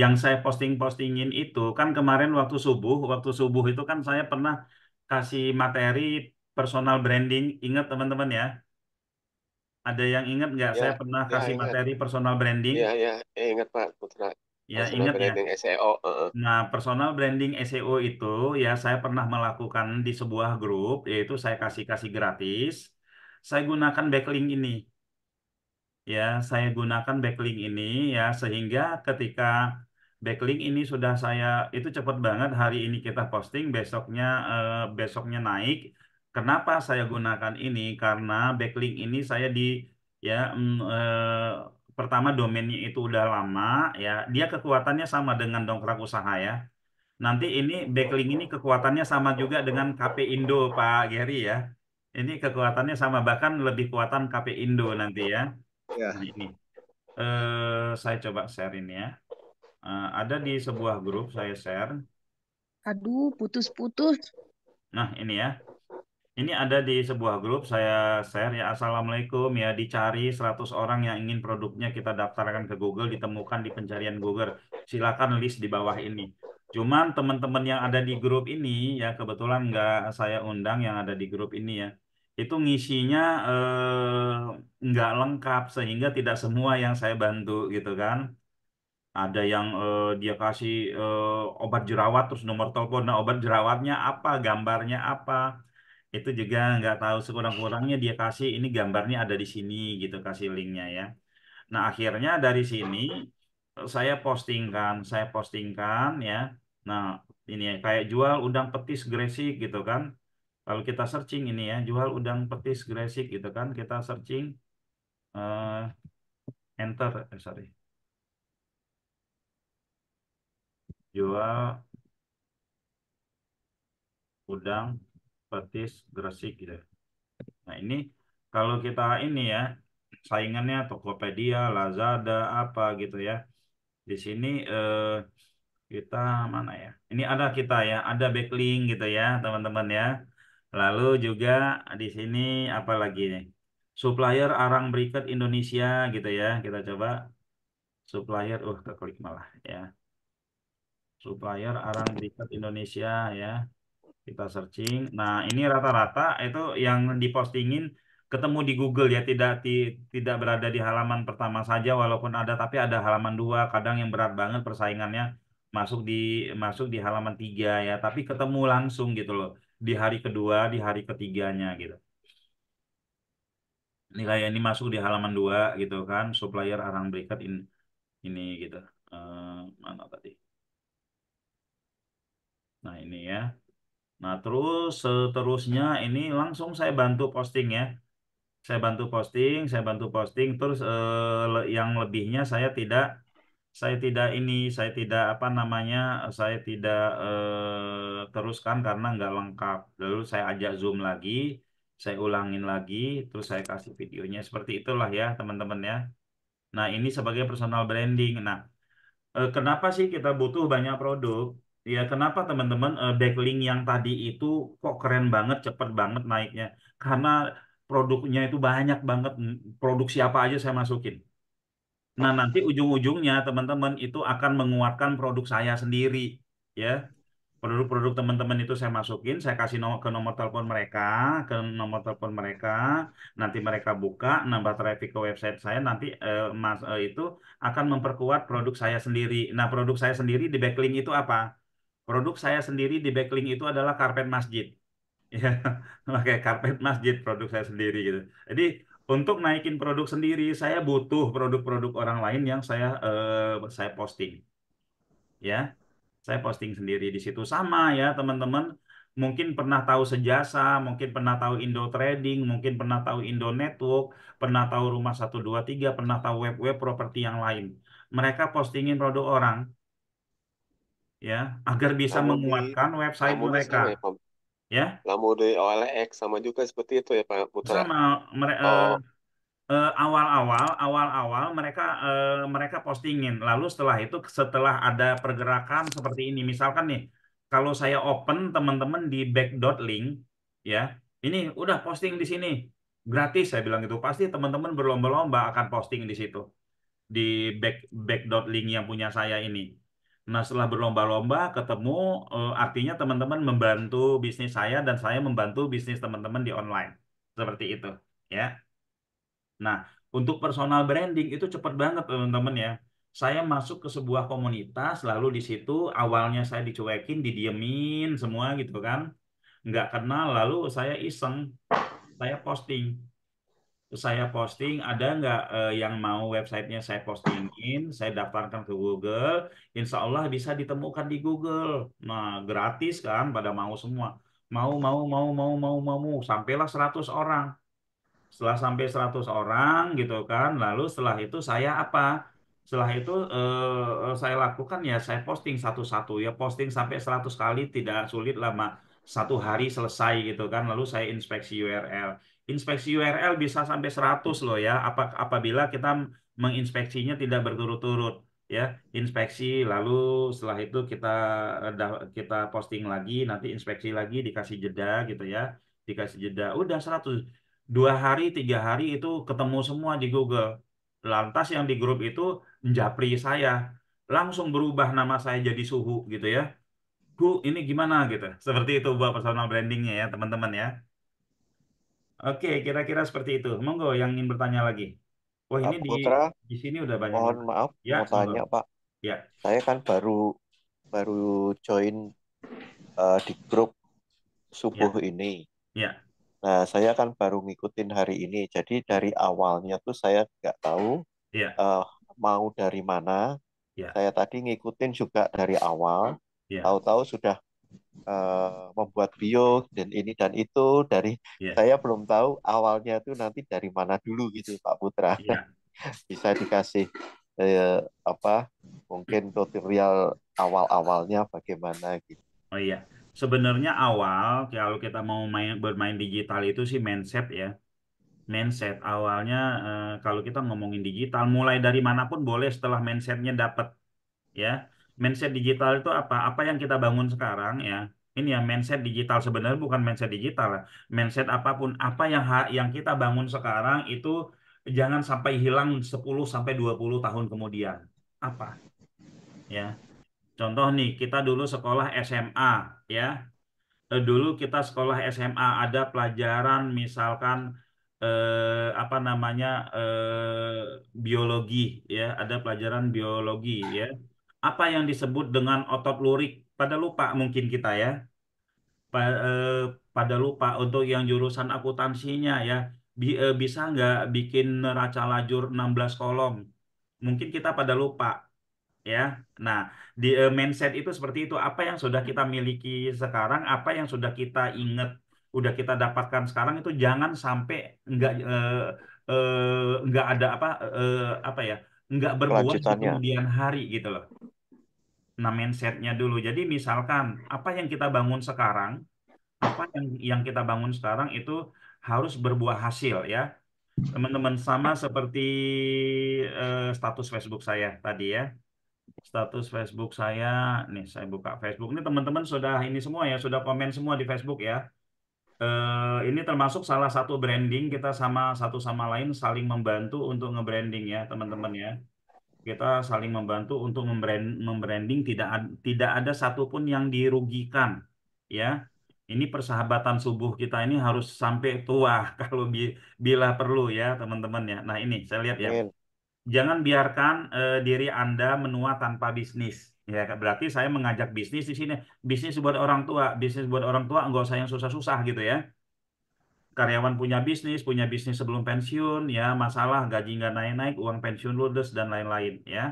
Yang saya posting-postingin itu kan kemarin waktu subuh, waktu subuh itu kan saya pernah kasih materi personal branding. Ingat teman-teman ya ada yang ingat nggak? Ya, Saya pernah ya, kasih ingat. materi personal branding. Iya, iya, ya, ingat Pak Putra. Ya, personal ingat ya. branding ya. SEO. Nah, personal branding SEO itu ya saya pernah melakukan di sebuah grup, yaitu saya kasih-kasih gratis. Saya gunakan backlink ini. Ya, saya gunakan backlink ini ya sehingga ketika backlink ini sudah saya itu cepat banget hari ini kita posting, besoknya eh, besoknya naik, Kenapa saya gunakan ini? Karena backlink ini saya di ya mm, eh, pertama domainnya itu udah lama ya. Dia kekuatannya sama dengan dongkrak usaha ya. Nanti ini backlink ini kekuatannya sama juga dengan KP Indo Pak Gary ya. Ini kekuatannya sama bahkan lebih kuatan KP Indo nanti ya. ya. Nah, ini. Eh, saya coba share ini ya. Eh, ada di sebuah grup saya share. Aduh, putus-putus. Nah, ini ya. Ini ada di sebuah grup saya share ya Assalamualaikum ya dicari 100 orang yang ingin produknya kita daftarkan ke Google ditemukan di pencarian Google. Silakan list di bawah ini. Cuman teman-teman yang ada di grup ini ya kebetulan nggak saya undang yang ada di grup ini ya. Itu ngisinya eh, nggak lengkap sehingga tidak semua yang saya bantu gitu kan ada yang eh, dia kasih eh, obat jerawat terus nomor telepon nah obat jerawatnya apa gambarnya apa itu juga nggak tahu sekurang-kurangnya dia kasih ini gambarnya ada di sini gitu kasih linknya ya. Nah akhirnya dari sini saya postingkan, saya postingkan ya. Nah ini ya, kayak jual udang petis gresik gitu kan. Kalau kita searching ini ya jual udang petis gresik gitu kan kita searching uh, enter eh, sorry jual udang Batis Gresik gitu. Nah ini kalau kita ini ya saingannya Tokopedia, Lazada apa gitu ya. Di sini eh, kita mana ya? Ini ada kita ya, ada backlink gitu ya teman-teman ya. Lalu juga di sini apa lagi nih? Supplier arang Briket Indonesia gitu ya. Kita coba supplier, uh keklik malah ya. Supplier arang Briket Indonesia ya. Kita searching. Nah, ini rata-rata itu yang dipostingin ketemu di Google ya, tidak ti, tidak berada di halaman pertama saja walaupun ada tapi ada halaman dua, kadang yang berat banget persaingannya masuk di masuk di halaman tiga ya, tapi ketemu langsung gitu loh di hari kedua, di hari ketiganya gitu Ini kayak ini masuk di halaman dua gitu kan supplier arang berikat in ini gitu uh, mana tadi nah ini ya Nah, terus seterusnya ini langsung saya bantu posting ya. Saya bantu posting, saya bantu posting terus eh, yang lebihnya saya tidak saya tidak ini, saya tidak apa namanya, saya tidak eh, teruskan karena nggak lengkap. Lalu saya ajak Zoom lagi, saya ulangin lagi, terus saya kasih videonya. Seperti itulah ya, teman-teman ya. Nah, ini sebagai personal branding. Nah, eh, kenapa sih kita butuh banyak produk? Ya, kenapa teman-teman uh, backlink yang tadi itu kok keren banget, cepet banget naiknya? Karena produknya itu banyak banget, produk siapa aja saya masukin. Nah, nanti ujung-ujungnya teman-teman itu akan menguatkan produk saya sendiri, ya. Produk-produk teman-teman itu saya masukin, saya kasih nomor ke nomor telepon mereka, ke nomor telepon mereka, nanti mereka buka, nambah traffic ke website saya, nanti eh, mas eh, itu akan memperkuat produk saya sendiri. Nah, produk saya sendiri di backlink itu apa? Produk saya sendiri di backlink itu adalah karpet masjid. Ya, pakai karpet masjid produk saya sendiri gitu. Jadi untuk naikin produk sendiri, saya butuh produk-produk orang lain yang saya eh, saya posting. Ya, saya posting sendiri di situ sama ya teman-teman mungkin pernah tahu Sejasa, mungkin pernah tahu Indo Trading, mungkin pernah tahu Indo Network, pernah tahu Rumah 123, pernah tahu web-web properti yang lain. Mereka postingin produk orang, ya agar bisa menguatkan di website Lamu mereka. ya Pak. ya Namun di OLX sama juga seperti itu ya Pak Putra. sama mereka Oh, eh, eh, awal-awal awal-awal mereka eh, mereka postingin lalu setelah itu setelah ada pergerakan seperti ini misalkan nih kalau saya open teman-teman di back dot link ya ini udah posting di sini gratis saya bilang itu pasti teman-teman berlomba-lomba akan posting di situ di back back dot link yang punya saya ini Nah, setelah berlomba-lomba ketemu, uh, artinya teman-teman membantu bisnis saya dan saya membantu bisnis teman-teman di online. Seperti itu, ya. Nah, untuk personal branding itu cepat banget teman-teman ya. Saya masuk ke sebuah komunitas, lalu di situ awalnya saya dicuekin, didiemin semua gitu kan. Nggak kenal, lalu saya iseng, saya posting saya posting, ada nggak uh, yang mau websitenya saya postingin, saya daftarkan ke Google, insya Allah bisa ditemukan di Google. Nah, gratis kan, pada mau semua. Mau, mau, mau, mau, mau, mau, mau. sampailah 100 orang. Setelah sampai 100 orang gitu kan, lalu setelah itu saya apa? Setelah itu eh, saya lakukan ya, saya posting satu-satu. Ya posting sampai 100 kali tidak sulit lama. Satu hari selesai gitu kan, lalu saya inspeksi URL inspeksi URL bisa sampai 100 loh ya apabila kita menginspeksinya tidak berturut-turut ya inspeksi lalu setelah itu kita eh, kita posting lagi nanti inspeksi lagi dikasih jeda gitu ya dikasih jeda udah 100 dua hari tiga hari itu ketemu semua di Google lantas yang di grup itu japri saya langsung berubah nama saya jadi suhu gitu ya Bu, ini gimana gitu. Seperti itu buat personal brandingnya ya, teman-teman ya. Oke, kira-kira seperti itu. Monggo yang ingin bertanya lagi. Wah, ini di Putra, di sini udah banyak. mohon maaf Ya, mau tanya Pak. Ya. Saya kan baru baru join uh, di grup Ya, subuh ini. ya. Nah, saya kan baru ngikutin hari ini. Jadi dari awalnya tuh saya nggak tahu Ya, uh, mau dari mana. ya, Saya tadi ngikutin juga dari awal. ya. Tahu-tahu sudah uh, membuat bio dan ini dan itu dari yeah. saya belum tahu awalnya itu nanti dari mana dulu gitu Pak Putra yeah. bisa dikasih eh, apa mungkin tutorial awal-awalnya bagaimana gitu. Oh iya, sebenarnya awal kalau kita mau main bermain digital itu sih mindset ya. Mindset awalnya uh, kalau kita ngomongin digital mulai dari manapun boleh setelah mindsetnya dapat ya mindset digital itu apa? Apa yang kita bangun sekarang ya? Ini ya mindset digital sebenarnya bukan mindset digital, ya. mindset apapun apa yang yang kita bangun sekarang itu jangan sampai hilang 10 sampai 20 tahun kemudian. Apa? Ya. Contoh nih, kita dulu sekolah SMA ya. Eh, dulu kita sekolah SMA ada pelajaran misalkan eh, apa namanya eh, biologi ya, ada pelajaran biologi ya apa yang disebut dengan otot lurik pada lupa mungkin kita ya eh, pada lupa untuk yang jurusan akuntansinya ya eh, bisa nggak bikin neraca lajur 16 kolom mungkin kita pada lupa ya nah di eh, mindset itu seperti itu apa yang sudah kita miliki sekarang apa yang sudah kita ingat udah kita dapatkan sekarang itu jangan sampai nggak eh, eh, ada apa eh, apa ya nggak berbuat di kemudian hari gitu loh. Nah mindsetnya dulu. Jadi misalkan apa yang kita bangun sekarang, apa yang yang kita bangun sekarang itu harus berbuah hasil ya. Teman-teman sama seperti uh, status Facebook saya tadi ya status Facebook saya nih saya buka Facebook ini teman-teman sudah ini semua ya sudah komen semua di Facebook ya Uh, ini termasuk salah satu branding kita sama satu sama lain saling membantu untuk ngebranding ya teman-teman ya. Kita saling membantu untuk membrand, membranding tidak tidak ada satupun yang dirugikan ya. Ini persahabatan subuh kita ini harus sampai tua kalau bi, bila perlu ya teman-teman ya. Nah ini saya lihat ya. Jangan biarkan uh, diri Anda menua tanpa bisnis Ya, berarti saya mengajak bisnis di sini. Bisnis buat orang tua, bisnis buat orang tua nggak usah yang susah-susah gitu ya. Karyawan punya bisnis, punya bisnis sebelum pensiun, ya masalah gaji nggak naik-naik, uang pensiun ludes dan lain-lain ya.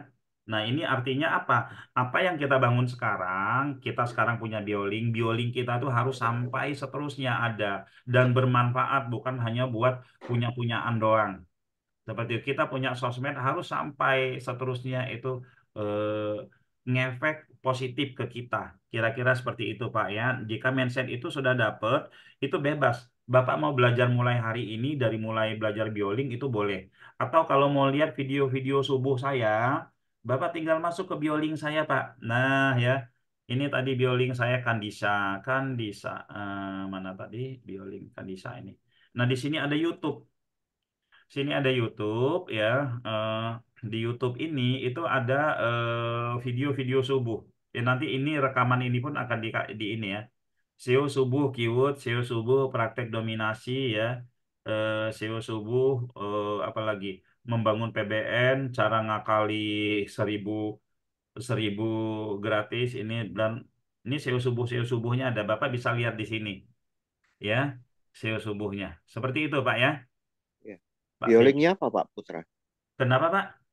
Nah, ini artinya apa? Apa yang kita bangun sekarang, kita sekarang punya bioling, bioling kita tuh harus sampai seterusnya ada dan bermanfaat bukan hanya buat punya-punyaan doang. Seperti kita punya sosmed harus sampai seterusnya itu eh, ngefek positif ke kita. Kira-kira seperti itu Pak ya. Jika mindset itu sudah dapet, itu bebas. Bapak mau belajar mulai hari ini dari mulai belajar bioling itu boleh. Atau kalau mau lihat video-video subuh saya, Bapak tinggal masuk ke bioling saya Pak. Nah ya, ini tadi bioling saya Kandisa. Kandisa, eh, mana tadi bioling Kandisa ini. Nah di sini ada YouTube. Sini ada YouTube ya. Eh, di YouTube ini itu ada eh, video-video uh, subuh. Ya, nanti ini rekaman ini pun akan di, di ini ya. SEO subuh keyword, SEO subuh praktek dominasi ya. SEO eh, SEO subuh uh, eh, apalagi membangun PBN, cara ngakali seribu seribu gratis ini dan ini SEO subuh SEO subuhnya ada Bapak bisa lihat di sini ya SEO subuhnya seperti itu Pak ya, ya. Pak, biolinknya apa Pak Putra kenapa Pak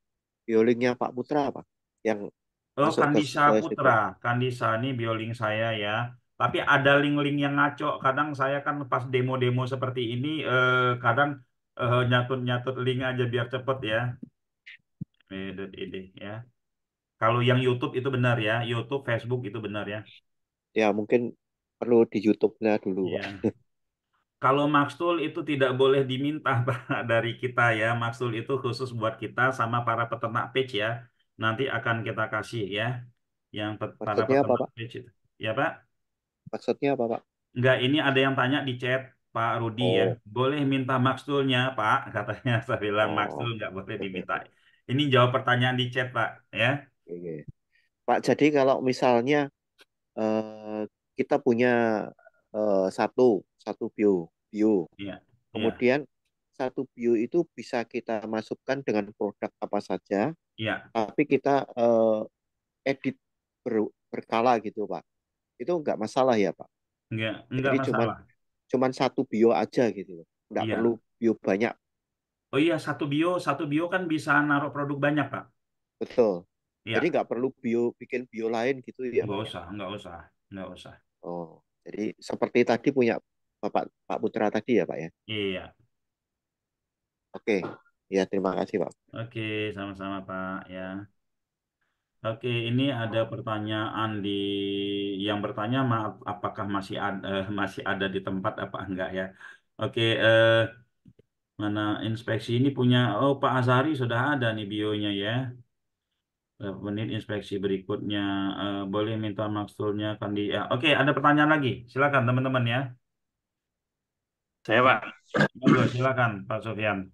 Biolingnya Pak Putra apa? Yang Oh, masuk ke Kandisa situ. Putra. Kandisa ini bioling saya ya. Tapi ada link-link yang ngaco. Kadang saya kan pas demo-demo seperti ini, eh, kadang eh, nyatut-nyatut link aja biar cepet ya. Ini, ini ya. Kalau yang YouTube itu benar ya. YouTube, Facebook itu benar ya. Ya, mungkin perlu di YouTube-nya dulu. Ya. Kalau maksul itu tidak boleh diminta Pak dari kita ya. Maksul itu khusus buat kita sama para peternak page ya. Nanti akan kita kasih ya. Yang pe Maksudnya apa, peternak Pak? page itu. Ya Pak? Maksudnya apa, Pak? Enggak, ini ada yang tanya di chat Pak Rudi ya. Oh. Boleh minta maksulnya Pak? Katanya saya bilang Oh. maksul nggak boleh diminta. Ini jawab pertanyaan di chat Pak ya. Oke. Pak, jadi kalau misalnya uh, kita punya uh, satu satu bio, bio. Yeah. Iya. Kemudian yeah. satu bio itu bisa kita masukkan dengan produk apa saja. Yeah. Tapi kita uh, edit ber, berkala gitu, Pak. Itu nggak masalah ya, Pak. Enggak, enggak Jadi masalah. Cuman, cuman satu bio aja gitu. Nggak yeah. perlu bio banyak. Oh iya, satu bio, satu bio kan bisa naruh produk banyak, Pak. Betul. Ya. Jadi nggak perlu bio bikin bio lain gitu ya. Nggak ya. usah, nggak usah, nggak usah. Oh, jadi seperti tadi punya Bapak Pak Putra tadi ya Pak ya. Iya. Oke, ya terima kasih Pak. Oke, sama-sama Pak ya. Oke, ini ada pertanyaan di yang bertanya maaf apakah masih ada eh, masih ada di tempat apa enggak ya. Oke, eh mana inspeksi ini punya oh Pak Azari sudah ada nih bionya ya. Menit inspeksi berikutnya eh, boleh minta maksudnya kan di ya. Oke, ada pertanyaan lagi. Silakan teman-teman ya. Saya Pak. Silakan Pak Sofian.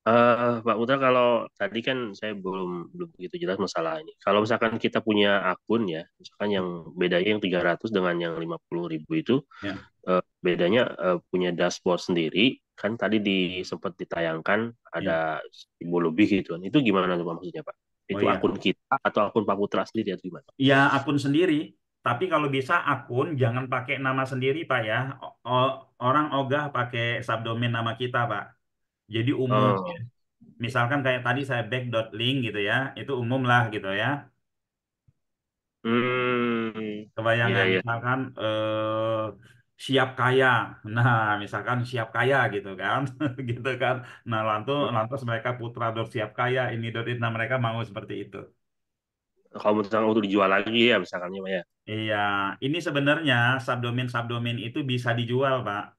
Uh, Pak Putra, kalau tadi kan saya belum belum begitu jelas masalah ini. Kalau misalkan kita punya akun ya, misalkan yang bedanya yang 300 dengan yang 50 ribu itu, ya. uh, bedanya uh, punya dashboard sendiri. Kan tadi di, sempat ditayangkan ada ya. lebih gitu. Itu gimana tuh Pak maksudnya Pak? Oh, itu oh, ya. akun kita atau akun Pak Putra sendiri atau gimana? Ya akun sendiri. Tapi kalau bisa akun jangan pakai nama sendiri Pak ya. Oh, orang ogah pakai subdomain nama kita, Pak. Jadi umum. Oh. Ya. Misalkan kayak tadi saya back.link gitu ya, itu umum lah gitu ya. Hmm. Kebayangan iya, yeah, yeah. misalkan eh, siap kaya. Nah, misalkan siap kaya gitu kan. gitu kan. Nah, lantas hmm. lantas mereka putra dot siap kaya ini dot itu. nah mereka mau seperti itu. Kalau misalkan untuk dijual lagi ya misalkan ya. ya. Iya, ini sebenarnya subdomain-subdomain itu bisa dijual, Pak.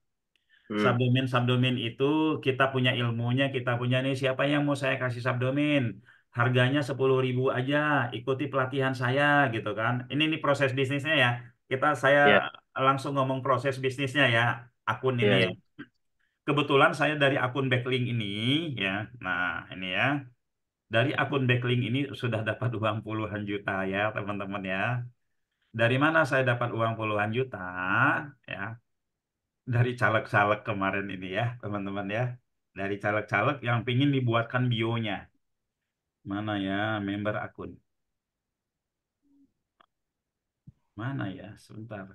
Hmm. Subdomain-subdomain itu kita punya ilmunya, kita punya nih siapa yang mau saya kasih subdomain. Harganya sepuluh ribu aja, ikuti pelatihan saya gitu kan. Ini nih proses bisnisnya ya. Kita saya yeah. langsung ngomong proses bisnisnya ya, akun ini yeah. Ya. Iya. Kebetulan saya dari akun backlink ini ya. Nah, ini ya. Dari akun backlink ini sudah dapat uang puluhan juta ya, teman-teman ya. Dari mana saya dapat uang puluhan juta? Ya, dari caleg-caleg kemarin ini ya, teman-teman ya. Dari caleg-caleg yang pingin dibuatkan bionya. Mana ya member akun? Mana ya? Sebentar.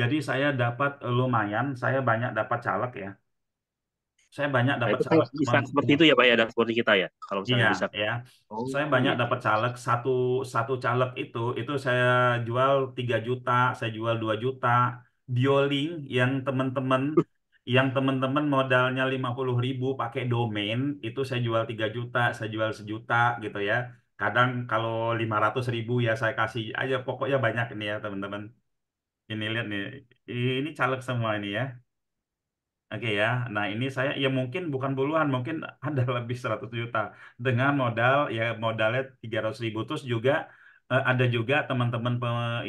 Jadi saya dapat lumayan, saya banyak dapat caleg ya saya banyak nah, dapat nah, caleg bisa teman, seperti itu ya pak ya dan seperti kita ya kalau misalnya iya, bisa ya. oh, saya banyak iya. dapat caleg satu satu caleg itu itu saya jual 3 juta saya jual 2 juta bioling yang teman-teman yang teman-teman modalnya lima puluh ribu pakai domain itu saya jual 3 juta saya jual sejuta gitu ya kadang kalau lima ratus ribu ya saya kasih aja pokoknya banyak ini ya teman-teman ini lihat nih ini caleg semua ini ya Oke ya. Nah, ini saya ya mungkin bukan puluhan, mungkin ada lebih 100 juta dengan modal ya modalnya ratus ribu terus juga eh, ada juga teman-teman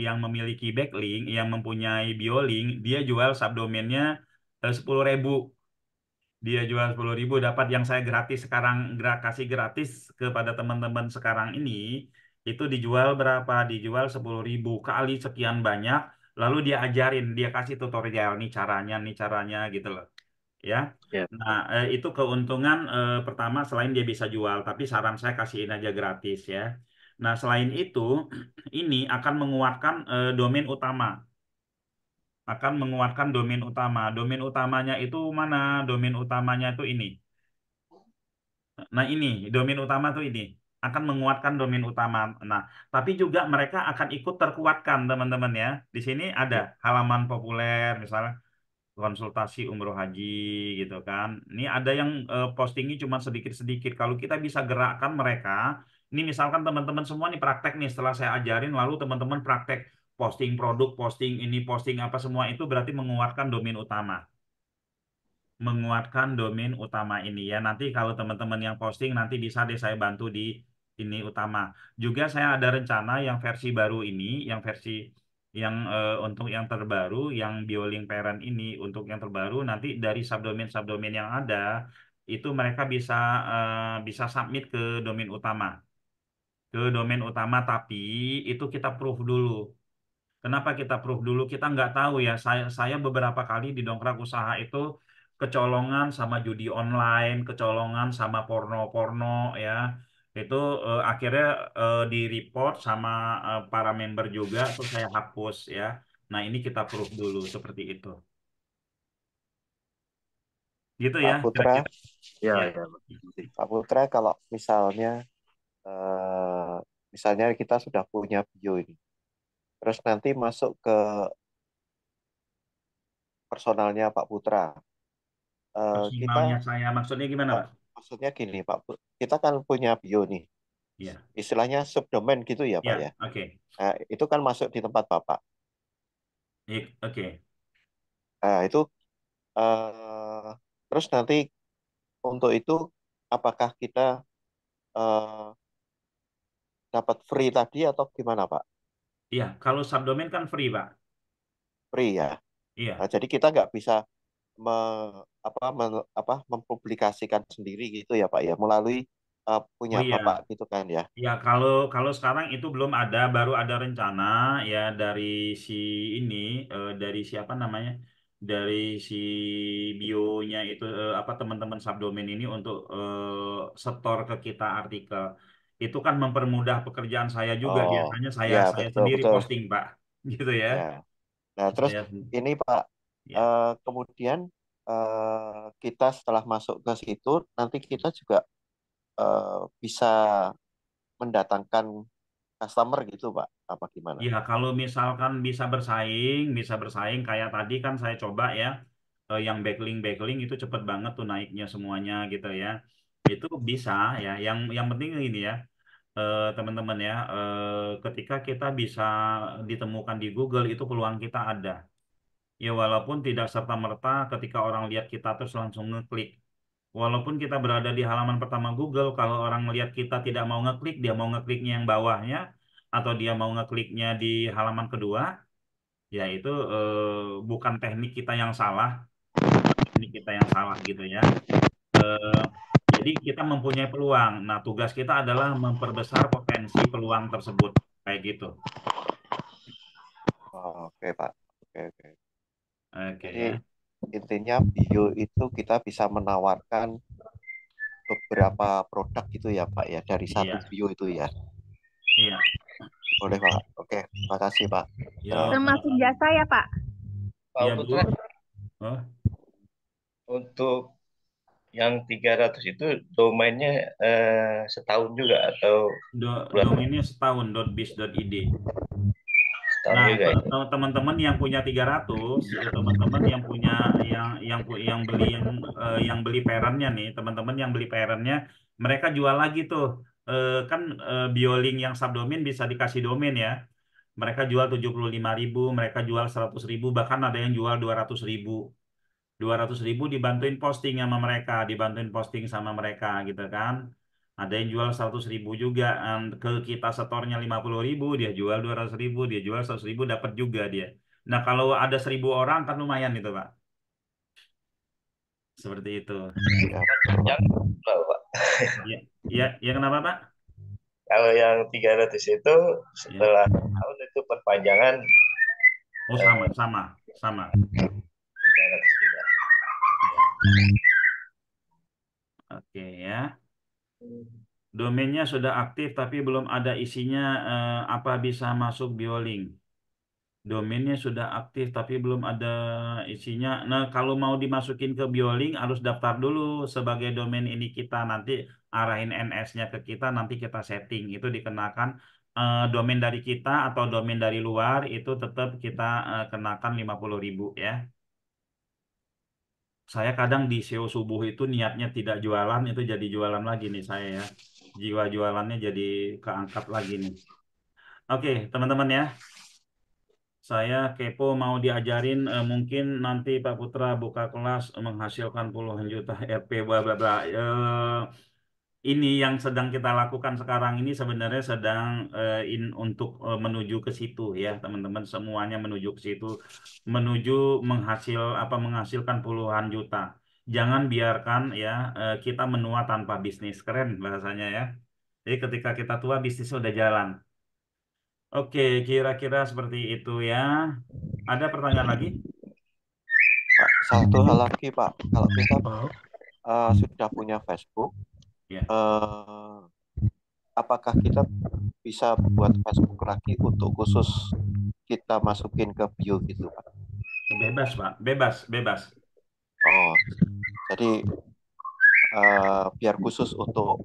yang memiliki backlink yang mempunyai biolink, dia jual subdomainnya eh, sepuluh ribu dia jual sepuluh ribu dapat yang saya gratis sekarang gratis kasih gratis kepada teman-teman sekarang ini itu dijual berapa dijual sepuluh ribu kali sekian banyak lalu dia ajarin dia kasih tutorial nih caranya nih caranya gitu loh ya. Yeah. Nah, eh, itu keuntungan eh, pertama selain dia bisa jual, tapi saran saya kasihin aja gratis ya. Nah, selain itu ini akan menguatkan eh, domain utama. Akan menguatkan domain utama. Domain utamanya itu mana? Domain utamanya itu ini. Nah, ini domain utama tuh ini akan menguatkan domain utama. Nah, tapi juga mereka akan ikut terkuatkan, teman-teman ya. Di sini ada ya. halaman populer misalnya konsultasi umroh haji gitu kan. Ini ada yang uh, postingnya cuma sedikit-sedikit. Kalau kita bisa gerakkan mereka, ini misalkan teman-teman semua nih praktek nih setelah saya ajarin lalu teman-teman praktek posting produk, posting ini, posting apa semua itu berarti menguatkan domain utama. Menguatkan domain utama ini ya. Nanti kalau teman-teman yang posting nanti bisa deh saya bantu di ini utama. Juga saya ada rencana yang versi baru ini, yang versi yang eh, untuk yang terbaru yang biolink parent ini untuk yang terbaru nanti dari subdomain subdomain yang ada itu mereka bisa eh, bisa submit ke domain utama ke domain utama tapi itu kita proof dulu Kenapa kita proof dulu? Kita nggak tahu ya. Saya, saya beberapa kali di dongkrak usaha itu kecolongan sama judi online, kecolongan sama porno-porno ya itu uh, akhirnya uh, eh, di report sama uh, para member juga terus saya hapus ya nah ini kita proof dulu seperti itu gitu ya, Pak ya Putra kira -kira. ya, ya. ya Pak Putra kalau misalnya uh, misalnya kita sudah punya bio ini terus nanti masuk ke personalnya Pak Putra uh, personalnya kita saya maksudnya gimana Pak maksudnya gini Pak, kita kan punya bio nih. Yeah. Istilahnya subdomain gitu ya Pak yeah. ya. Oke. Okay. Nah, itu kan masuk di tempat Bapak. Iya, oke. Okay. Nah, itu uh, terus nanti untuk itu apakah kita uh, dapat free tadi atau gimana Pak? Iya, kalau subdomain kan free Pak. Free ya. Iya. Nah, jadi kita nggak bisa me, apa, me, apa mempublikasikan sendiri gitu ya Pak ya melalui uh, punya oh, iya. Bapak gitu kan ya. Iya, kalau kalau sekarang itu belum ada, baru ada rencana ya dari si ini uh, dari siapa namanya? dari si bionya itu uh, apa teman-teman subdomain ini untuk uh, setor ke kita artikel. Itu kan mempermudah pekerjaan saya juga oh, biasanya saya ya, saya betul, sendiri betul. posting, Pak. Gitu ya. ya. Nah, terus ya. ini Pak Uh, kemudian uh, kita setelah masuk ke situ, nanti kita juga uh, bisa mendatangkan customer gitu Pak apa gimana? Ya kalau misalkan bisa bersaing, bisa bersaing kayak tadi kan saya coba ya yang backlink backlink itu cepet banget tuh naiknya semuanya gitu ya itu bisa ya yang yang penting ini ya teman-teman ya ketika kita bisa ditemukan di Google itu peluang kita ada Ya walaupun tidak serta-merta ketika orang lihat kita terus langsung ngeklik. Walaupun kita berada di halaman pertama Google, kalau orang melihat kita tidak mau ngeklik, dia mau ngekliknya yang bawahnya, atau dia mau ngekliknya di halaman kedua, ya itu eh, bukan teknik kita yang salah, ini kita yang salah gitu ya. Eh, jadi kita mempunyai peluang. Nah tugas kita adalah memperbesar potensi peluang tersebut, kayak gitu. Oh, oke okay, Pak. Oke okay, Okay. Oke. Okay. Intinya bio itu kita bisa menawarkan beberapa produk gitu ya Pak ya dari iya. satu iya. bio itu ya. Iya. Boleh Pak. Oke, terima kasih Pak. Ya. Termasuk jasa ya Pak. Pak ya, Untuk yang 300 itu domainnya eh, setahun juga atau Do, domainnya setahun .biz .id. Nah, iya, teman-teman yang punya 300, iya. teman-teman yang punya yang yang yang beli yang uh, yang beli perannya nih, teman-teman yang beli perannya, mereka jual lagi tuh. Uh, kan uh, bioling yang subdomain bisa dikasih domain ya. Mereka jual 75.000, mereka jual 100.000, bahkan ada yang jual 200.000. 200.000 dibantuin posting sama mereka, dibantuin posting sama mereka gitu kan ada yang jual 100 ribu juga ke kita setornya 50 ribu dia jual 200 ribu dia jual 100 ribu dapat juga dia nah kalau ada 1000 orang kan lumayan itu pak seperti itu yang pak ya, ya, ya kenapa pak kalau yang 300 itu setelah ya. tahun itu perpanjangan oh sama eh, sama sama 300 juga. Ya. oke ya Domainnya sudah aktif tapi belum ada isinya eh, apa bisa masuk biolink. Domainnya sudah aktif tapi belum ada isinya. Nah, kalau mau dimasukin ke biolink harus daftar dulu sebagai domain ini kita nanti arahin NS-nya ke kita nanti kita setting itu dikenakan eh, domain dari kita atau domain dari luar itu tetap kita eh, kenakan 50.000 ya saya kadang di SEO subuh itu niatnya tidak jualan itu jadi jualan lagi nih saya ya. Jiwa jualannya jadi keangkat lagi nih. Oke, teman-teman ya. Saya kepo mau diajarin eh, mungkin nanti Pak Putra buka kelas menghasilkan puluhan juta RP bla bla bla. Eh, ini yang sedang kita lakukan sekarang ini sebenarnya sedang uh, in untuk uh, menuju ke situ ya teman-teman semuanya menuju ke situ menuju menghasil apa menghasilkan puluhan juta jangan biarkan ya uh, kita menua tanpa bisnis keren bahasanya ya jadi ketika kita tua bisnis sudah jalan Oke, kira-kira seperti itu ya. Ada pertanyaan lagi? satu hal lagi Pak, kalau kita uh, sudah punya Facebook, uh, apakah kita bisa buat Facebook lagi untuk khusus kita masukin ke bio gitu Pak? Bebas Pak, bebas, bebas. Oh, jadi uh, biar khusus untuk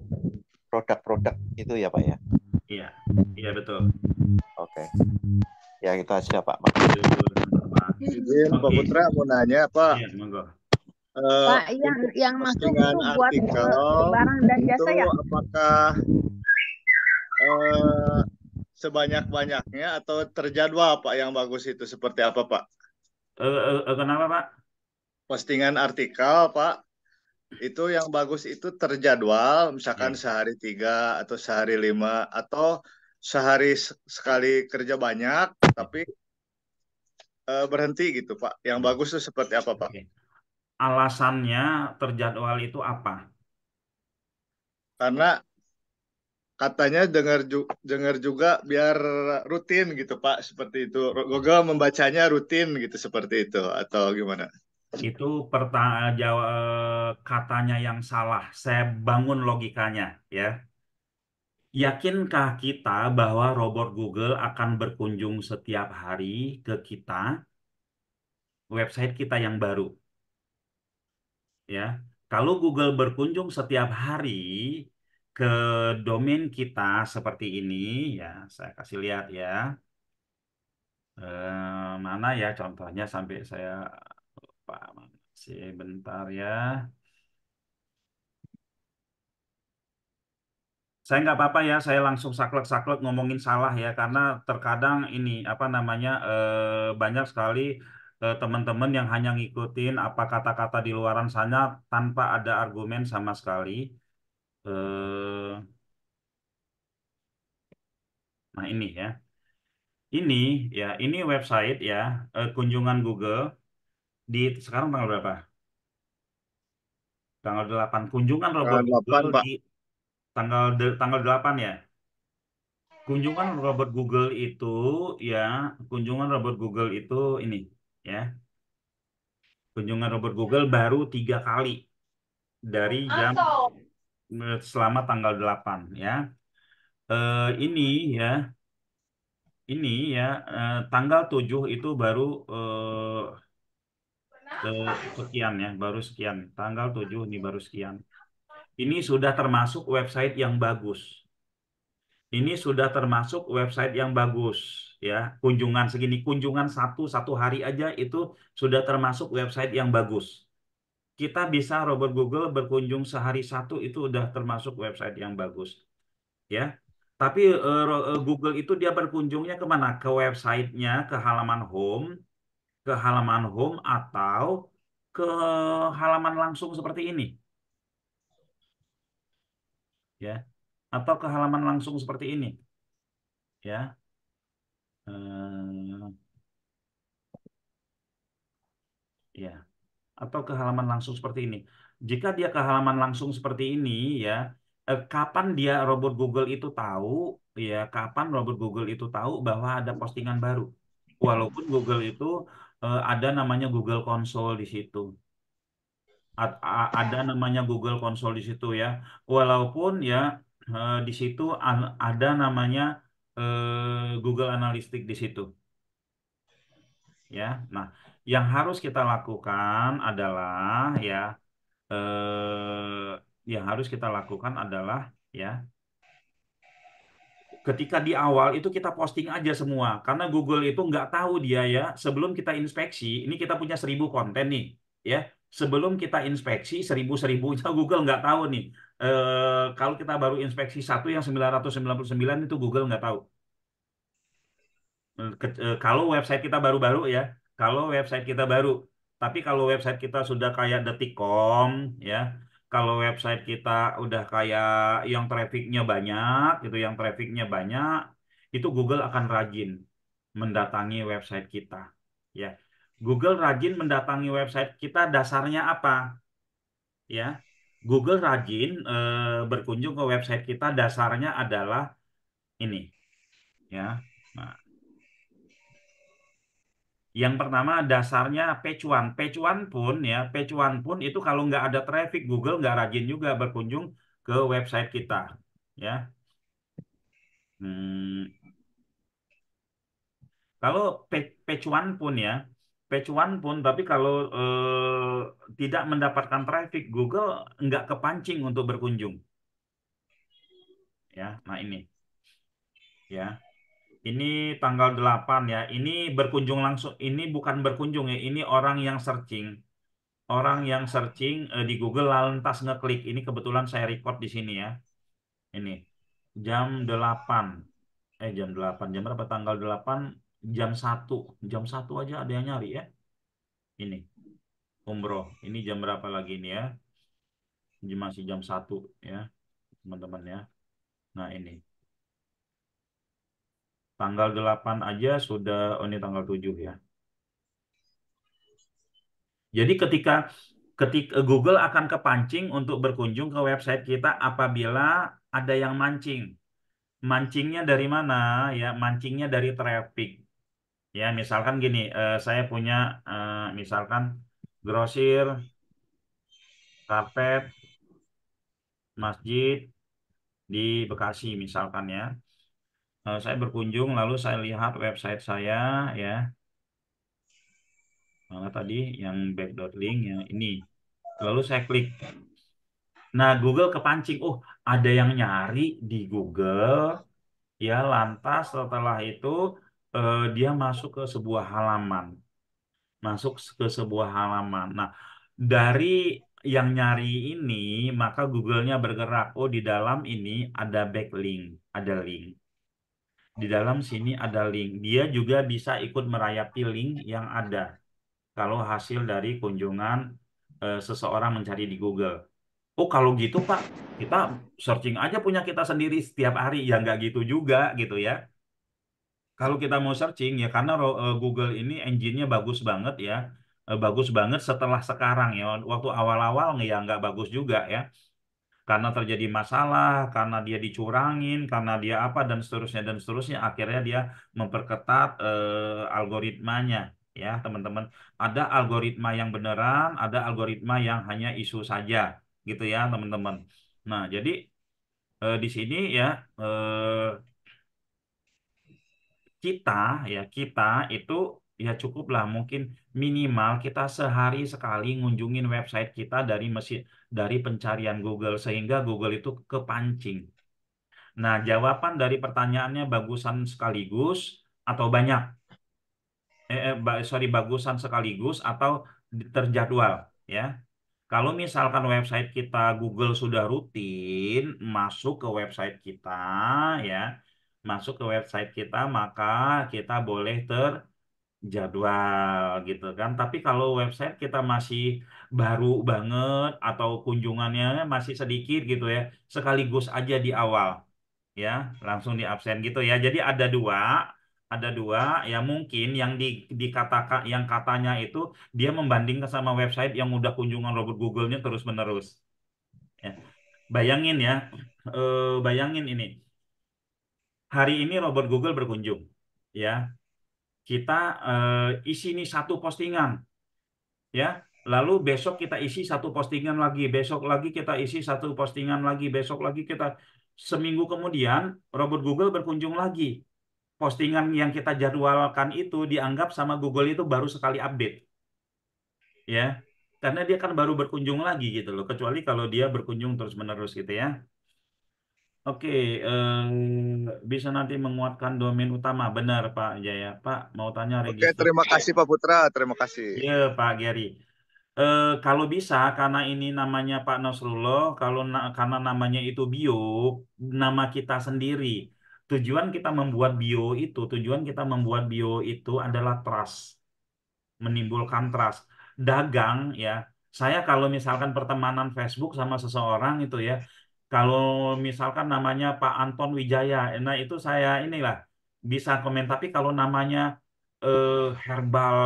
produk-produk itu ya Pak ya? Iya, iya betul. Oke. Okay. Ya kita aja Pak. Izin Pak Putra mau nanya Pak. Iya, uh, Pak, yang yang masuk itu buat uh, eh, barang dan jasa ya? Apakah uh, sebanyak-banyaknya atau terjadwal Pak yang bagus itu seperti apa Pak? Uh, uh, kenapa Pak? Postingan artikel Pak itu yang bagus itu terjadwal misalkan hmm. sehari tiga atau sehari lima atau sehari sekali kerja banyak tapi uh, berhenti gitu Pak. Yang bagus itu seperti apa Pak? Okay alasannya terjadwal itu apa? Karena katanya dengar dengar juga biar rutin gitu Pak seperti itu Google membacanya rutin gitu seperti itu atau gimana itu jawab katanya yang salah saya bangun logikanya ya yakinkah kita bahwa robot Google akan berkunjung setiap hari ke kita website kita yang baru ya. Kalau Google berkunjung setiap hari ke domain kita seperti ini ya, saya kasih lihat ya. E, mana ya contohnya sampai saya lupa sih bentar ya. saya nggak apa-apa ya, saya langsung saklek-saklek ngomongin salah ya, karena terkadang ini apa namanya e, banyak sekali Eh, teman-teman yang hanya ngikutin apa kata-kata di luaran sana tanpa ada argumen sama sekali. Eh, nah ini ya, ini ya ini website ya eh, kunjungan Google di sekarang tanggal berapa? Tanggal 8 kunjungan robot tanggal 8, Google di tanggal tanggal 8 ya. Kunjungan robot Google itu ya kunjungan robot Google itu ini ya kunjungan Robert Google baru tiga kali dari jam selama tanggal 8 ya Uh, ini ya ini ya uh, tanggal 7 itu baru uh, sekian ya baru sekian tanggal 7 ini baru sekian ini sudah termasuk website yang bagus ini sudah termasuk website yang bagus ya kunjungan segini kunjungan satu satu hari aja itu sudah termasuk website yang bagus kita bisa robot Google berkunjung sehari satu itu udah termasuk website yang bagus ya tapi uh, Google itu dia berkunjungnya kemana? Ke websitenya, ke halaman home, ke halaman home atau ke halaman langsung seperti ini. Ya, atau ke halaman langsung seperti ini. Ya. uh, ya. Atau ke halaman langsung seperti ini. Jika dia ke halaman langsung seperti ini ya, eh, kapan dia robot Google itu tahu ya, kapan robot Google itu tahu bahwa ada postingan baru. Walaupun Google itu eh, ada namanya Google Console di situ ada namanya Google Console di situ ya. Walaupun ya Eh, di situ ada namanya eh, Google Analytics di situ. Ya, nah yang harus kita lakukan adalah ya uh, yang harus kita lakukan adalah ya ketika di awal itu kita posting aja semua karena Google itu nggak tahu dia ya sebelum kita inspeksi ini kita punya seribu konten nih ya sebelum kita inspeksi seribu-seribunya seribu Google nggak tahu nih. Eh, kalau kita baru inspeksi satu yang 999 itu Google nggak tahu. Eh, ke, eh, kalau website kita baru-baru ya, kalau website kita baru. Tapi kalau website kita sudah kayak detikcom ya, kalau website kita udah kayak yang trafficnya banyak, itu yang trafficnya banyak, itu Google akan rajin mendatangi website kita. Ya, Google rajin mendatangi website kita dasarnya apa? Ya, Google rajin e, berkunjung ke website kita dasarnya adalah ini. Ya. Nah. Yang pertama dasarnya page one. Page one pun ya, page one pun itu kalau nggak ada traffic Google nggak rajin juga berkunjung ke website kita. Ya. Hmm. Kalau page one pun ya, page one pun tapi kalau eh, tidak mendapatkan traffic Google nggak kepancing untuk berkunjung ya nah ini ya ini tanggal 8 ya ini berkunjung langsung ini bukan berkunjung ya ini orang yang searching orang yang searching eh, di Google lantas ngeklik ini kebetulan saya record di sini ya ini jam 8 eh jam 8 jam berapa tanggal 8 jam satu jam satu aja ada yang nyari ya ini umroh ini jam berapa lagi ini ya ini masih jam satu ya teman-teman ya nah ini tanggal 8 aja sudah oh ini tanggal 7 ya jadi ketika ketik eh, Google akan kepancing untuk berkunjung ke website kita apabila ada yang mancing mancingnya dari mana ya mancingnya dari traffic Ya, misalkan gini, eh, saya punya eh, misalkan grosir, karpet, masjid di Bekasi misalkan ya. Eh, saya berkunjung lalu saya lihat website saya ya. Mana tadi yang backdoor link ya ini. Lalu saya klik. Nah, Google kepancing. Oh, ada yang nyari di Google. Ya, lantas setelah itu eh, dia masuk ke sebuah halaman, masuk ke sebuah halaman. Nah, dari yang nyari ini, maka Google-nya bergerak. Oh, di dalam ini ada backlink, ada link. Di dalam sini ada link. Dia juga bisa ikut merayapi link yang ada. Kalau hasil dari kunjungan eh, seseorang mencari di Google. Oh kalau gitu Pak, kita searching aja punya kita sendiri setiap hari ya nggak gitu juga gitu ya kalau kita mau searching ya karena uh, Google ini engine-nya bagus banget ya uh, bagus banget setelah sekarang ya waktu awal-awal ya nggak bagus juga ya karena terjadi masalah karena dia dicurangin karena dia apa dan seterusnya dan seterusnya akhirnya dia memperketat uh, algoritmanya ya teman-teman ada algoritma yang beneran ada algoritma yang hanya isu saja gitu ya teman-teman nah jadi uh, di sini ya uh, kita ya kita itu ya cukuplah mungkin minimal kita sehari sekali ngunjungin website kita dari mesin dari pencarian Google sehingga Google itu kepancing. Nah, jawaban dari pertanyaannya bagusan sekaligus atau banyak. Eh, eh sorry bagusan sekaligus atau terjadwal ya. Kalau misalkan website kita Google sudah rutin masuk ke website kita ya, masuk ke website kita maka kita boleh terjadwal gitu kan. Tapi kalau website kita masih baru banget atau kunjungannya masih sedikit gitu ya, sekaligus aja di awal ya, langsung di absen gitu ya. Jadi ada dua ada dua ya mungkin yang di, dikatakan yang katanya itu dia membandingkan sama website yang udah kunjungan robot Google-nya terus menerus. Ya. Bayangin ya, e, bayangin ini hari ini Robert Google berkunjung, ya kita uh, isi nih satu postingan, ya lalu besok kita isi satu postingan lagi, besok lagi kita isi satu postingan lagi, besok lagi kita seminggu kemudian Robert Google berkunjung lagi. Postingan yang kita jadwalkan itu dianggap sama Google itu baru sekali update. Ya. Karena dia kan baru berkunjung lagi gitu loh, kecuali kalau dia berkunjung terus-menerus gitu ya. Oke, eh, bisa nanti menguatkan domain utama. Benar, Pak Jaya. Pak, mau tanya Oke, terima kasih Pak Putra, terima kasih. Iya, Pak Gary. Eh, kalau bisa, karena ini namanya Pak Nasrullah, kalau na karena namanya itu bio, nama kita sendiri. Tujuan kita membuat bio itu, tujuan kita membuat bio itu adalah trust, menimbulkan trust. Dagang, ya. Saya kalau misalkan pertemanan Facebook sama seseorang itu ya, kalau misalkan namanya Pak Anton Wijaya, nah itu saya inilah bisa komen. Tapi kalau namanya eh, herbal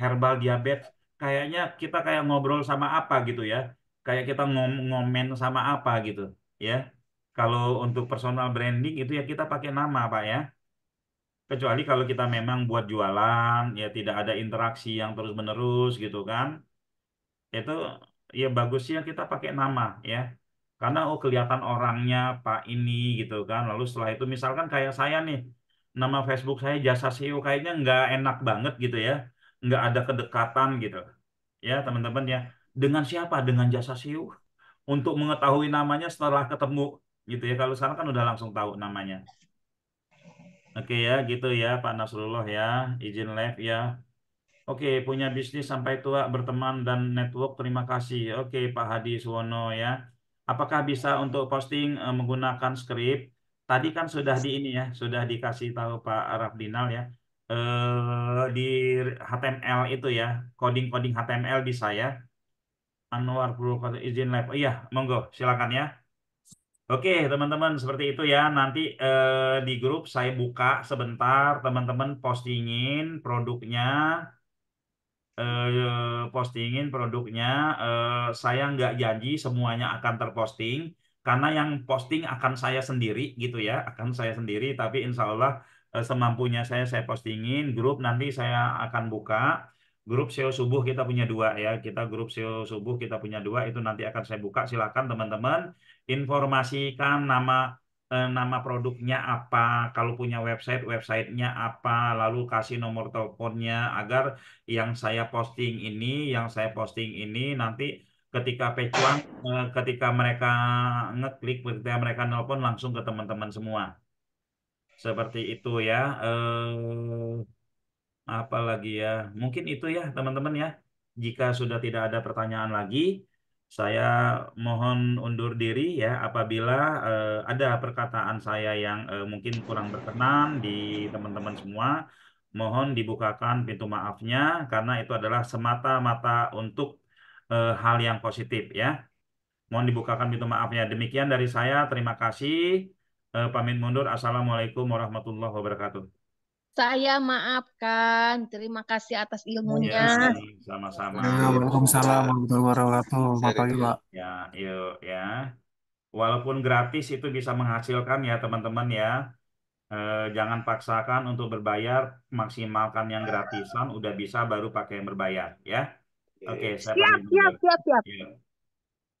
herbal diabetes, kayaknya kita kayak ngobrol sama apa gitu ya, kayak kita ngom ngomen sama apa gitu ya. Kalau untuk personal branding itu ya kita pakai nama pak ya. Kecuali kalau kita memang buat jualan ya tidak ada interaksi yang terus menerus gitu kan, itu ya bagusnya kita pakai nama ya karena oh kelihatan orangnya Pak ini gitu kan lalu setelah itu misalkan kayak saya nih nama Facebook saya jasa SEO kayaknya nggak enak banget gitu ya nggak ada kedekatan gitu ya teman-teman ya dengan siapa dengan jasa SEO untuk mengetahui namanya setelah ketemu gitu ya kalau sekarang kan udah langsung tahu namanya oke ya gitu ya Pak Nasrullah ya izin live ya oke punya bisnis sampai tua berteman dan network terima kasih oke Pak Hadi Suwono ya apakah bisa untuk posting uh, menggunakan skrip? Tadi kan sudah di ini ya, sudah dikasih tahu Pak Rabdinal ya. Uh, di HTML itu ya, coding-coding HTML bisa ya. Anwar perlu izin live. Oh iya, monggo silakan ya. Oke, teman-teman, seperti itu ya. Nanti uh, di grup saya buka sebentar, teman-teman postingin produknya Eh, postingin produknya. Uh, saya nggak janji semuanya akan terposting karena yang posting akan saya sendiri gitu ya, akan saya sendiri. Tapi insya Allah uh, semampunya saya saya postingin. Grup nanti saya akan buka. Grup SEO subuh kita punya dua ya, kita grup SEO subuh kita punya dua itu nanti akan saya buka. Silakan teman-teman informasikan nama Eh, nama produknya apa, kalau punya website, websitenya apa, lalu kasih nomor teleponnya agar yang saya posting ini, yang saya posting ini nanti ketika pecuan, eh, ketika mereka ngeklik, ketika mereka nelpon langsung ke teman-teman semua. Seperti itu ya. Eh, apalagi ya, mungkin itu ya teman-teman ya. Jika sudah tidak ada pertanyaan lagi, saya mohon undur diri ya apabila uh, ada perkataan saya yang uh, mungkin kurang berkenan di teman-teman semua. Mohon dibukakan pintu maafnya karena itu adalah semata-mata untuk uh, hal yang positif ya. Mohon dibukakan pintu maafnya. Demikian dari saya. Terima kasih. pamit mundur. Assalamualaikum warahmatullahi wabarakatuh. Saya maafkan, terima kasih atas ilmunya. Iya, Sama-sama. Ya, Waalaikumsalam warahmatullahi wabarakatuh. Ya, yuk ya, ya. Walaupun gratis itu bisa menghasilkan ya teman-teman ya. E, jangan paksakan untuk berbayar, maksimalkan yang gratisan. Udah bisa baru pakai yang berbayar ya. Oke, okay, siap, siap, siap, ya. siap, siap.